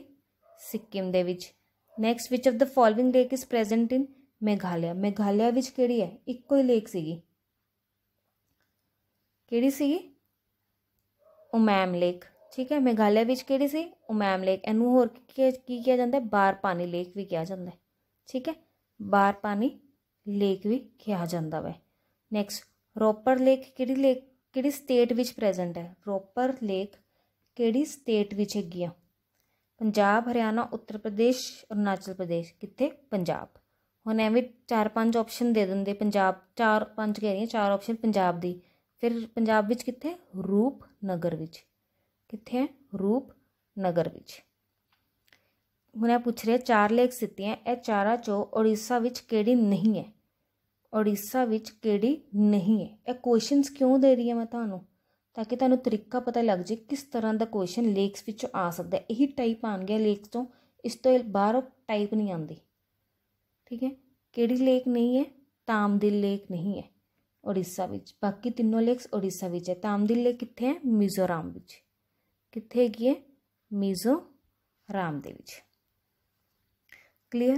ਸਿੱਕਿਮ ਦੇ ਵਿੱਚ next which of the following lake is present in Meghalaya Meghalaya ਵਿੱਚ ਕਿਹੜੀ ਹੈ ਇੱਕੋ ਹੀ ਲੇਕ ਸੀਗੀ ਕਿਹੜੀ ਸੀ ਉਮੈਮ ਲੇਕ ਠੀਕ ਹੈ ਮੇਘਾਲਿਆ ਵਿੱਚ ਕਿਹੜੀ ਸੀ ਉਮੈਮ ਲੇਕ ਇਹਨੂੰ ਹੋਰ ਕੀ ਕਿਹਾ ਜਾਂਦਾ ਹੈ ਬਾਰ ਪਾਣੀ ਲੇਕ ਵੀ ਕਿਹਾ ਜਾਂਦਾ ਹੈ ਠੀਕ ਹੈ ਬਾਰ ਪਾਣੀ ਲੇਕ ਵੀ ਕਿਹਾ ਜਾਂਦਾ ਹੈ ਨੈਕਸਟ ਰੋਪਰ ਲੇਕ ਕਿਹੜੀ ਲੇਕ ਕਿਹੜੀ ਸਟੇਟ ਵਿੱਚ ਪ੍ਰੈਜ਼ੈਂਟ ਹੈ ਰੋਪਰ ਲੇਕ ਕਿਹੜੀ ਸਟੇਟ ਵਿੱਚ ਹੈਗੀ ਆ ਪੰਜਾਬ ਹਰਿਆਣਾ ਉੱਤਰ ਪ੍ਰਦੇਸ਼ ਅਰੁਣਾਚਲ ਪ੍ਰਦੇਸ਼ ਕਿੱਥੇ ਪੰਜਾਬ ਹੁਣ ਐਵੇਂ ਚਾਰ ਪੰਜ ਆਪਸ਼ਨ ਦੇ ਦਿੰਦੇ ਪੰਜਾਬ ਚਾਰ ਪੰਜ ਕਹਿ ਰਹੀਆਂ ਚਾਰ ਆਪਸ਼ਨ ਪੰਜਾਬ ਦੀ ਫਿਰ ਪੰਜਾਬ ਵਿੱਚ ਕਿੱਥੇ ਰੂਪ ਨਗਰ ਵਿੱਚ ਕਿੱਥੇ ਰੂਪ ਨਗਰ ਵਿੱਚ ਹੁਣ ਇਹ ਪੁੱਛ ਰਿਹਾ ਚਾਰ ਲੇਖ ਸਿੱਤੀਆਂ ਇਹ ਚਾਰਾ ਚੋ ਓਡੀਸ਼ਾ ਵਿੱਚ ਕਿਹੜੀ ਨਹੀਂ ਹੈ ਓਡੀਸ਼ਾ ਵਿੱਚ ਕਿਹੜੀ ਨਹੀਂ ਹੈ ਇਹ ਕੁਐਸਚਨਸ ਕਿਉਂ ਦੇ ਰਹੀ ਹਾਂ ਮੈਂ ਤੁਹਾਨੂੰ ਤਾਂ ਕਿ ਤੁਹਾਨੂੰ ਤਰੀਕਾ ਪਤਾ ਲੱਗ ਜੇ ਕਿਸ ਤਰ੍ਹਾਂ ਦਾ ਕੁਐਸਚਨ ਲੇਖਸ ਵਿੱਚੋਂ ਆ ਸਕਦਾ ਹੈ ਇਹੀ ਟਾਈਪ ਆਣ ਗਿਆ ਲੇਖ ਤੋਂ ਇਸ ਤੋਂ ਬਾਹਰ ਟਾਈਪ ਨਹੀਂ ਆਉਂਦੀ ਠੀਕ ਹੈ ਕਿਹੜੀ ਲੇਖ ਨਹੀਂ ਹੈ ਤਾਮਦਿਲ ਲੇਖ ਨਹੀਂ ਹੈ ਉੜੀਸਾ ਵਿੱਚ ਬਾਕੀ ਤਿੰਨੋਂ ਲੇਕਸ ਉੜੀਸਾ ਵਿੱਚ ਹੈ ਤਾਮਦਿਲ ਲੇਕ ਕਿੱਥੇ ਹੈ ਮਿਜ਼ੋਰਾਮ ਵਿੱਚ ਕਿੱਥੇ ਕੀ ਹੈ ਮਿਜ਼ੋਰਾਮ ਦੇ ਵਿੱਚ ਕਲੀਅਰ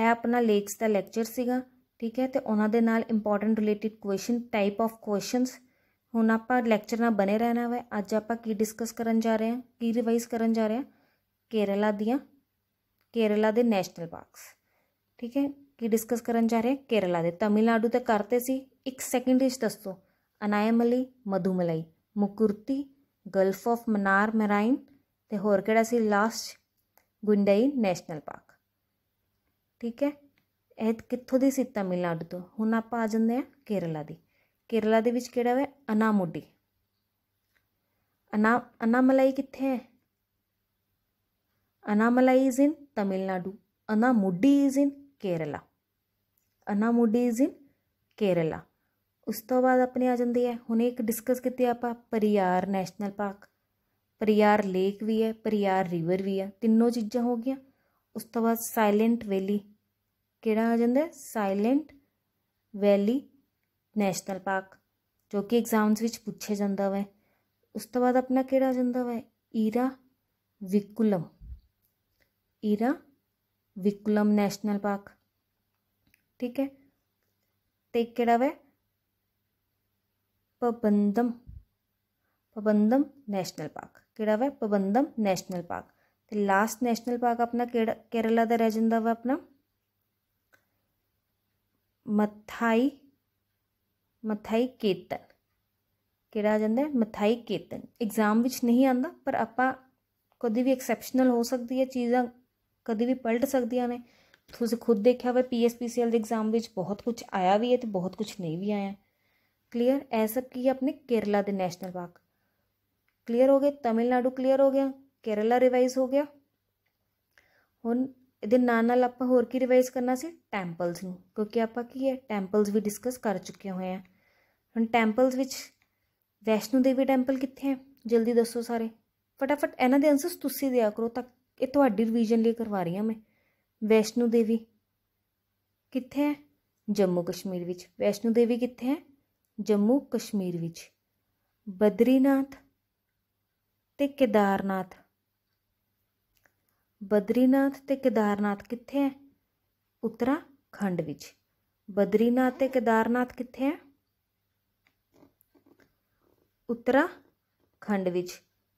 ਇਹ ਆਪਣਾ ਲੇਕਸ ਦਾ ਲੈਕਚਰ ਸੀਗਾ ਠੀਕ ਹੈ ਤੇ ਉਹਨਾਂ ਦੇ ਨਾਲ important related question type of questions ਹੁਣ ਆਪਾਂ ਲੈਕਚਰ ਨਾਲ ਬਨੇ ਰਹਿਣਾ ਹੈ ਅੱਜ ਆਪਾਂ ਕੀ ਡਿਸਕਸ ਕਰਨ ਜਾ ਰਹੇ ਹਾਂ ਕੀ ਰਿਵਾਈਜ਼ ਕਰਨ ਜਾ ਰਹੇ ਹਾਂ ਕੇਰਲਾ ਦੀਆਂ ਕੇਰਲਾ ਦੇ ਨੈਸ਼ਨਲ ਪਾਰਕਸ ਠੀਕ ਹੈ ਕੀ ਡਿਸਕਸ ਕਰਨ ਜਾ ਰਹੇ ਹਾਂ ਕੇਰਲਾ ਦੇ ਤਮਿਲਨਾਡੂ ਤੇ ਕਰਤੇ ਸੀ ਇੱਕ ਸੈਕਿੰਡ ਵਿੱਚ ਦੱਸੋ Anaimalai Mudumalai Mukurthi gulf of Mannar marine ਤੇ ਹੋਰ ਕਿਹੜਾ ਸੀ ਲਾਸਟ ਗੁੰਡਈ ਨੈਸ਼ਨਲ ਪਾਰਕ ਠੀਕ ਹੈ ਇਹ ਕਿੱਥੋਂ ਦੀ ਸੀ ਤਮਿਲਨਾਡੂ ਤੋਂ ਹੁਣ ਆਪਾਂ ਆ ਜਾਂਦੇ ਆ ਕੇਰਲਾ ਦੀ ਕੇਰਲਾ ਦੇ ਵਿੱਚ ਕਿਹੜਾ ਹੈ ਅਨਾਮੁੱਡੀ ਅਨਾ ਅਨਾਮਲਾਈ ਕਿੱਥੇ ਹੈ Anamalai is in Tamil Nadu Anamudi is in Kerala Anamudi is in Kerala ਉਸ ਤੋਂ ਬਾਅਦ ਆਪਣੇ ਆ ਜਾਂਦੀ ਹੈ ਹੁਣੇ ਇੱਕ ਡਿਸਕਸ ਕੀਤੀ ਆਪਾਂ Periyar national park Periyar lake ਵੀ ਹੈ ਪਰਿਆਰ ਰਿਵਰ ਵੀ ਹੈ ਤਿੰਨੋਂ ਚੀਜ਼ਾਂ ਹੋ ਗਈਆਂ ਉਸ ਤੋਂ ਬਾਅਦ ਸਾਇਲੈਂਟ ਵੈਲੀ ਕਿਹੜਾ ਆ ਜਾਂਦਾ ਸਾਇਲੈਂਟ ਵੈਲੀ ਨੈਸ਼ਨਲ ਪਾਰਕ ਜੋ ਕਿ ਐਗਜ਼ਾਮਸ ਵਿੱਚ ਪੁੱਛੇ ਜਾਂਦਾ ਵੈ ਉਸ ਤੋਂ ਬਾਅਦ ਆਪਣਾ ਕਿਹੜਾ ਆ ਜਾਂਦਾ ਵੈ Eravikulam Eravikulam national park ਠੀਕ ਹੈ ਤੇ ਕਿਹੜਾ ਵੈ ਪਬੰਦਮ ਪਬੰਦਮ ਨੈਸ਼ਨਲ ਪਾਰਕ ਕਿਹੜਾ ਵਾ ਪਬੰਦਮ ਨੈਸ਼ਨਲ ਪਾਰਕ ਤੇ ਲਾਸਟ ਨੈਸ਼ਨਲ ਪਾਰਕ ਆਪਣਾ ਕਿਹੜਾ ਕੇਰਲਾ ਦਾ ਰਹਿ ਜਾਂਦਾ ਵਾ ਆਪਣਾ ਮਥਾਈ ਮਥਾਈ ਕੇਤਨ ਕਿਹੜਾ ਜਾਂਦਾ ਮਥਾਈ ਕੇਤਨ ਐਗਜ਼ਾਮ ਵਿੱਚ ਨਹੀਂ ਆਂਦਾ ਪਰ ਆਪਾਂ ਕਦੇ ਵੀ ਐਕਸੈਪਸ਼ਨਲ ਹੋ ਸਕਦੀ ਹੈ ਚੀਜ਼ਾਂ ਕਦੇ ਵੀ ਪਲਟ ਸਕਦੀਆਂ ਨੇ ਤੁਸੀਂ ਖੁਦ ਦੇਖਿਆ ਹੋਵੇ ਪੀਐਸਪੀਸੀਐਲ ਦੇ ਐਗਜ਼ਾਮ ਵਿੱਚ ਬਹੁਤ ਕੁਝ ਆਇਆ ਵੀ ਹੈ ਤੇ ਬਹੁਤ ਕੁਝ ਨਹੀਂ ਵੀ ਆਇਆ ਕਲੀਅਰ ਐ ਸਭ ਕੀ ਆਪਣੇ ਕੇਰਲਾ ਦੇ ਨੈਸ਼ਨਲ ਪਾਰਕ ਕਲੀਅਰ ਹੋ ਗਏ ਤਮਿਲਨਾਡੂ ਕਲੀਅਰ ਹੋ ਗਿਆ ਕੇਰਲਾ ਰਿਵਾਈਜ਼ ਹੋ ਗਿਆ ਹੁਣ ਇਹਦੇ ਨਾਲ ਨਾਲ ਆਪਾਂ ਹੋਰ ਕੀ ਰਿਵਾਈਜ਼ ਕਰਨਾ ਸੀ ਟੈਂਪਲਸ ਨੂੰ ਕਿਉਂਕਿ ਆਪਾਂ ਕੀ ਹੈ ਟੈਂਪਲਸ ਵੀ ਡਿਸਕਸ ਕਰ ਚੁੱਕੇ ਹੋਏ ਆ ਹੁਣ ਟੈਂਪਲਸ ਵਿੱਚ ਵੈਸ਼ਨੂ ਦੇਵੀ ਟੈਂਪਲ ਕਿੱਥੇ ਹੈ ਜਲਦੀ ਦੱਸੋ ਸਾਰੇ ਫਟਾਫਟ ਇਹਨਾਂ ਦੇ ਆਨਸਰਸ ਤੁਸੀਂ ਦਿਆ ਕਰੋ ਤਾਂ ਇਹ ਤੁਹਾਡੀ ਰਿਵੀਜ਼ਨ ਲਈ ਕਰਵਾ ਰਹੀ ਹਾਂ ਮੈਂ ਵੈਸ਼ਨੂ ਦੇਵੀ ਕਿੱਥੇ ਹੈ ਜੰਮੂ ਕਸ਼ਮੀਰ ਵਿੱਚ ਵੈਸ਼ਨੂ ਦੇਵੀ ਕਿੱਥੇ ਹੈ ਜੰਮੂ ਕਸ਼ਮੀਰ ਵਿੱਚ ਬਦਰੀਨਾਥ ਤੇ ਕੇਦਾਰਨਾਥ ਬਦਰੀਨਾਥ ਤੇ ਕੇਦਾਰਨਾਥ ਕਿੱਥੇ ਹੈ ਉੱਤਰਾਖੰਡ ਵਿੱਚ ਬਦਰੀਨਾਥ ਤੇ ਕੇਦਾਰਨਾਥ ਕਿੱਥੇ ਹੈ ਉੱਤਰਾਖੰਡ ਵਿੱਚ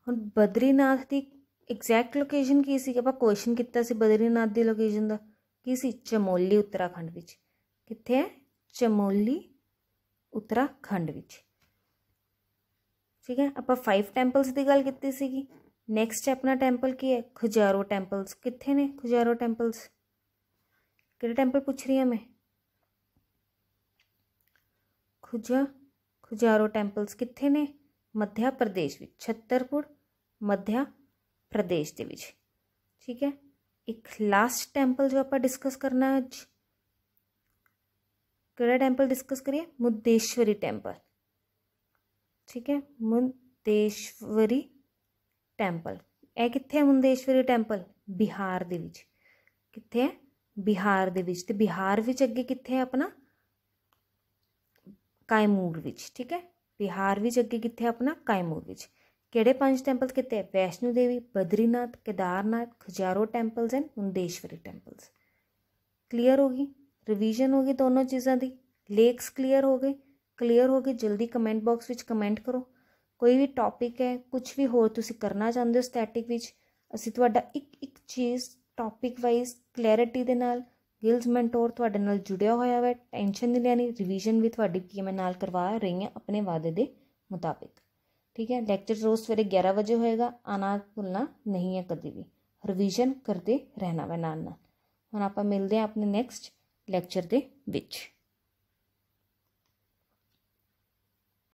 ਹੁਣ ਬਦਰੀਨਾਥ ਦੀ ਐਗਜ਼ੈਕਟ ਲੋਕੇਸ਼ਨ ਕੀ ਸੀ ਆਪਾਂ ਕੁਐਸਚਨ ਕੀਤਾ ਸੀ ਬਦਰੀਨਾਥ ਦੀ ਲੋਕੇਸ਼ਨ ਦਾ ਕੀ ਸੀ ਚਮੋਲੀ ਉੱਤਰਾਖੰਡ ਵਿੱਚ ਕਿੱਥੇ ਹੈ ਚਮੋਲੀ उत्तराखंड ठीक है आप फाइव टैंपल्स की गल की सी नैक्सट अपना टैंपल की है खुजारो टैंपल्स कितने ने खुजारो टैंपल्स कि टैंपल पूछ रही हूँ मैं खुजा खुजारो टैंपल्स कितने ने मध्य प्रदेश में छतरपुर मध्य प्रदेश के ठीक है एक लास्ट टैंपल जो आप डिस्कस करना है ਕਿਹੜਾ ਟੈਂਪਲ ਡਿਸਕਸ ਕਰੀਏ ਮੁਦੇਸ਼ਵਰੀ ਟੈਂਪਲ ਠੀਕ ਹੈ ਮੁੰਦੇਸ਼ਵਰੀ ਟੈਂਪਲ ਇਹ ਕਿੱਥੇ ਹੈ ਮੁੰਦੇਸ਼ਵਰੀ ਟੈਂਪਲ ਬਿਹਾਰ ਦੇ ਵਿੱਚ ਕਿੱਥੇ ਹੈ ਬਿਹਾਰ ਦੇ ਵਿੱਚ ਤੇ ਬਿਹਾਰ ਵਿੱਚ ਅੱਗੇ ਕਿੱਥੇ ਹੈ ਆਪਣਾ ਕਾਇਮੂਰ ਵਿੱਚ ਠੀਕ ਹੈ ਬਿਹਾਰ ਵਿੱਚ ਅੱਗੇ ਕਿੱਥੇ ਆਪਣਾ ਕਾਇਮੂਰ ਵਿੱਚ ਕਿਹੜੇ ਪੰਜ ਟੈਂਪਲ ਕਿੱਥੇ ਹੈ Vaishno Devi Badrinath Kedarnath Khajuraho temples and Mundeshwari temples clear ਹੋ ਗਈ ਰਿਵੀਜ਼ਨ ਹੋ ਗਈ ਦੋਨੋਂ ਚੀਜ਼ਾਂ ਦੀ ਲੇਕਸ ਕਲੀਅਰ ਹੋ ਗਏ ਕਲੀਅਰ ਹੋ ਗਏ ਜਲਦੀ ਕਮੈਂਟ ਬਾਕਸ ਵਿੱਚ ਕਮੈਂਟ ਕਰੋ ਕੋਈ ਵੀ ਟੌਪਿਕ ਹੈ ਕੁਝ ਵੀ ਹੋਰ ਤੁਸੀਂ ਕਰਨਾ ਚਾਹੁੰਦੇ ਹੋ ਸਟੈਟਿਕ ਵਿੱਚ ਅਸੀਂ ਤੁਹਾਡਾ ਇੱਕ ਇੱਕ ਚੀਜ਼ ਟੌਪਿਕ ਵਾਈਜ਼ ਕਲੈਰਿਟੀ ਦੇ ਨਾਲ ਗਿਲਸ ਮੈਂਟੋਰ ਤੁਹਾਡੇ ਨਾਲ ਜੁੜਿਆ ਹੋਇਆ ਹੈ ਟੈਨਸ਼ਨ ਨਹੀਂ ਲੈਣੀ ਰਿਵੀਜ਼ਨ ਵੀ ਤੁਹਾਡੀ ਕੀ ਮੈਂ ਨਾਲ ਕਰਵਾ ਰਹੀ ਹਾਂ ਆਪਣੇ ਵਾਅਦੇ ਦੇ ਮੁਤਾਬਿਕ ਠੀਕ ਹੈ ਲੈਕਚਰ ਰੋਜ਼ ਸਵੇਰੇ 11 ਵਜੇ ਹੋਏਗਾ ਆਣਾ ਭੁੱਲਣਾ ਨਹੀਂ ਹੈ ਕਦੇ ਵੀ ਰਿਵੀਜ਼ਨ ਕਰਦੇ ਰਹਿਣਾ ਹੈ ਨਾਲ ਨਾਲ ਹੁਣ ਆਪਾਂ ਮਿਲਦੇ ਹਾਂ ਆਪਣੇ ਨੈਕਸਟ ਲੈਕਚਰ ਦੇ ਵਿੱਚ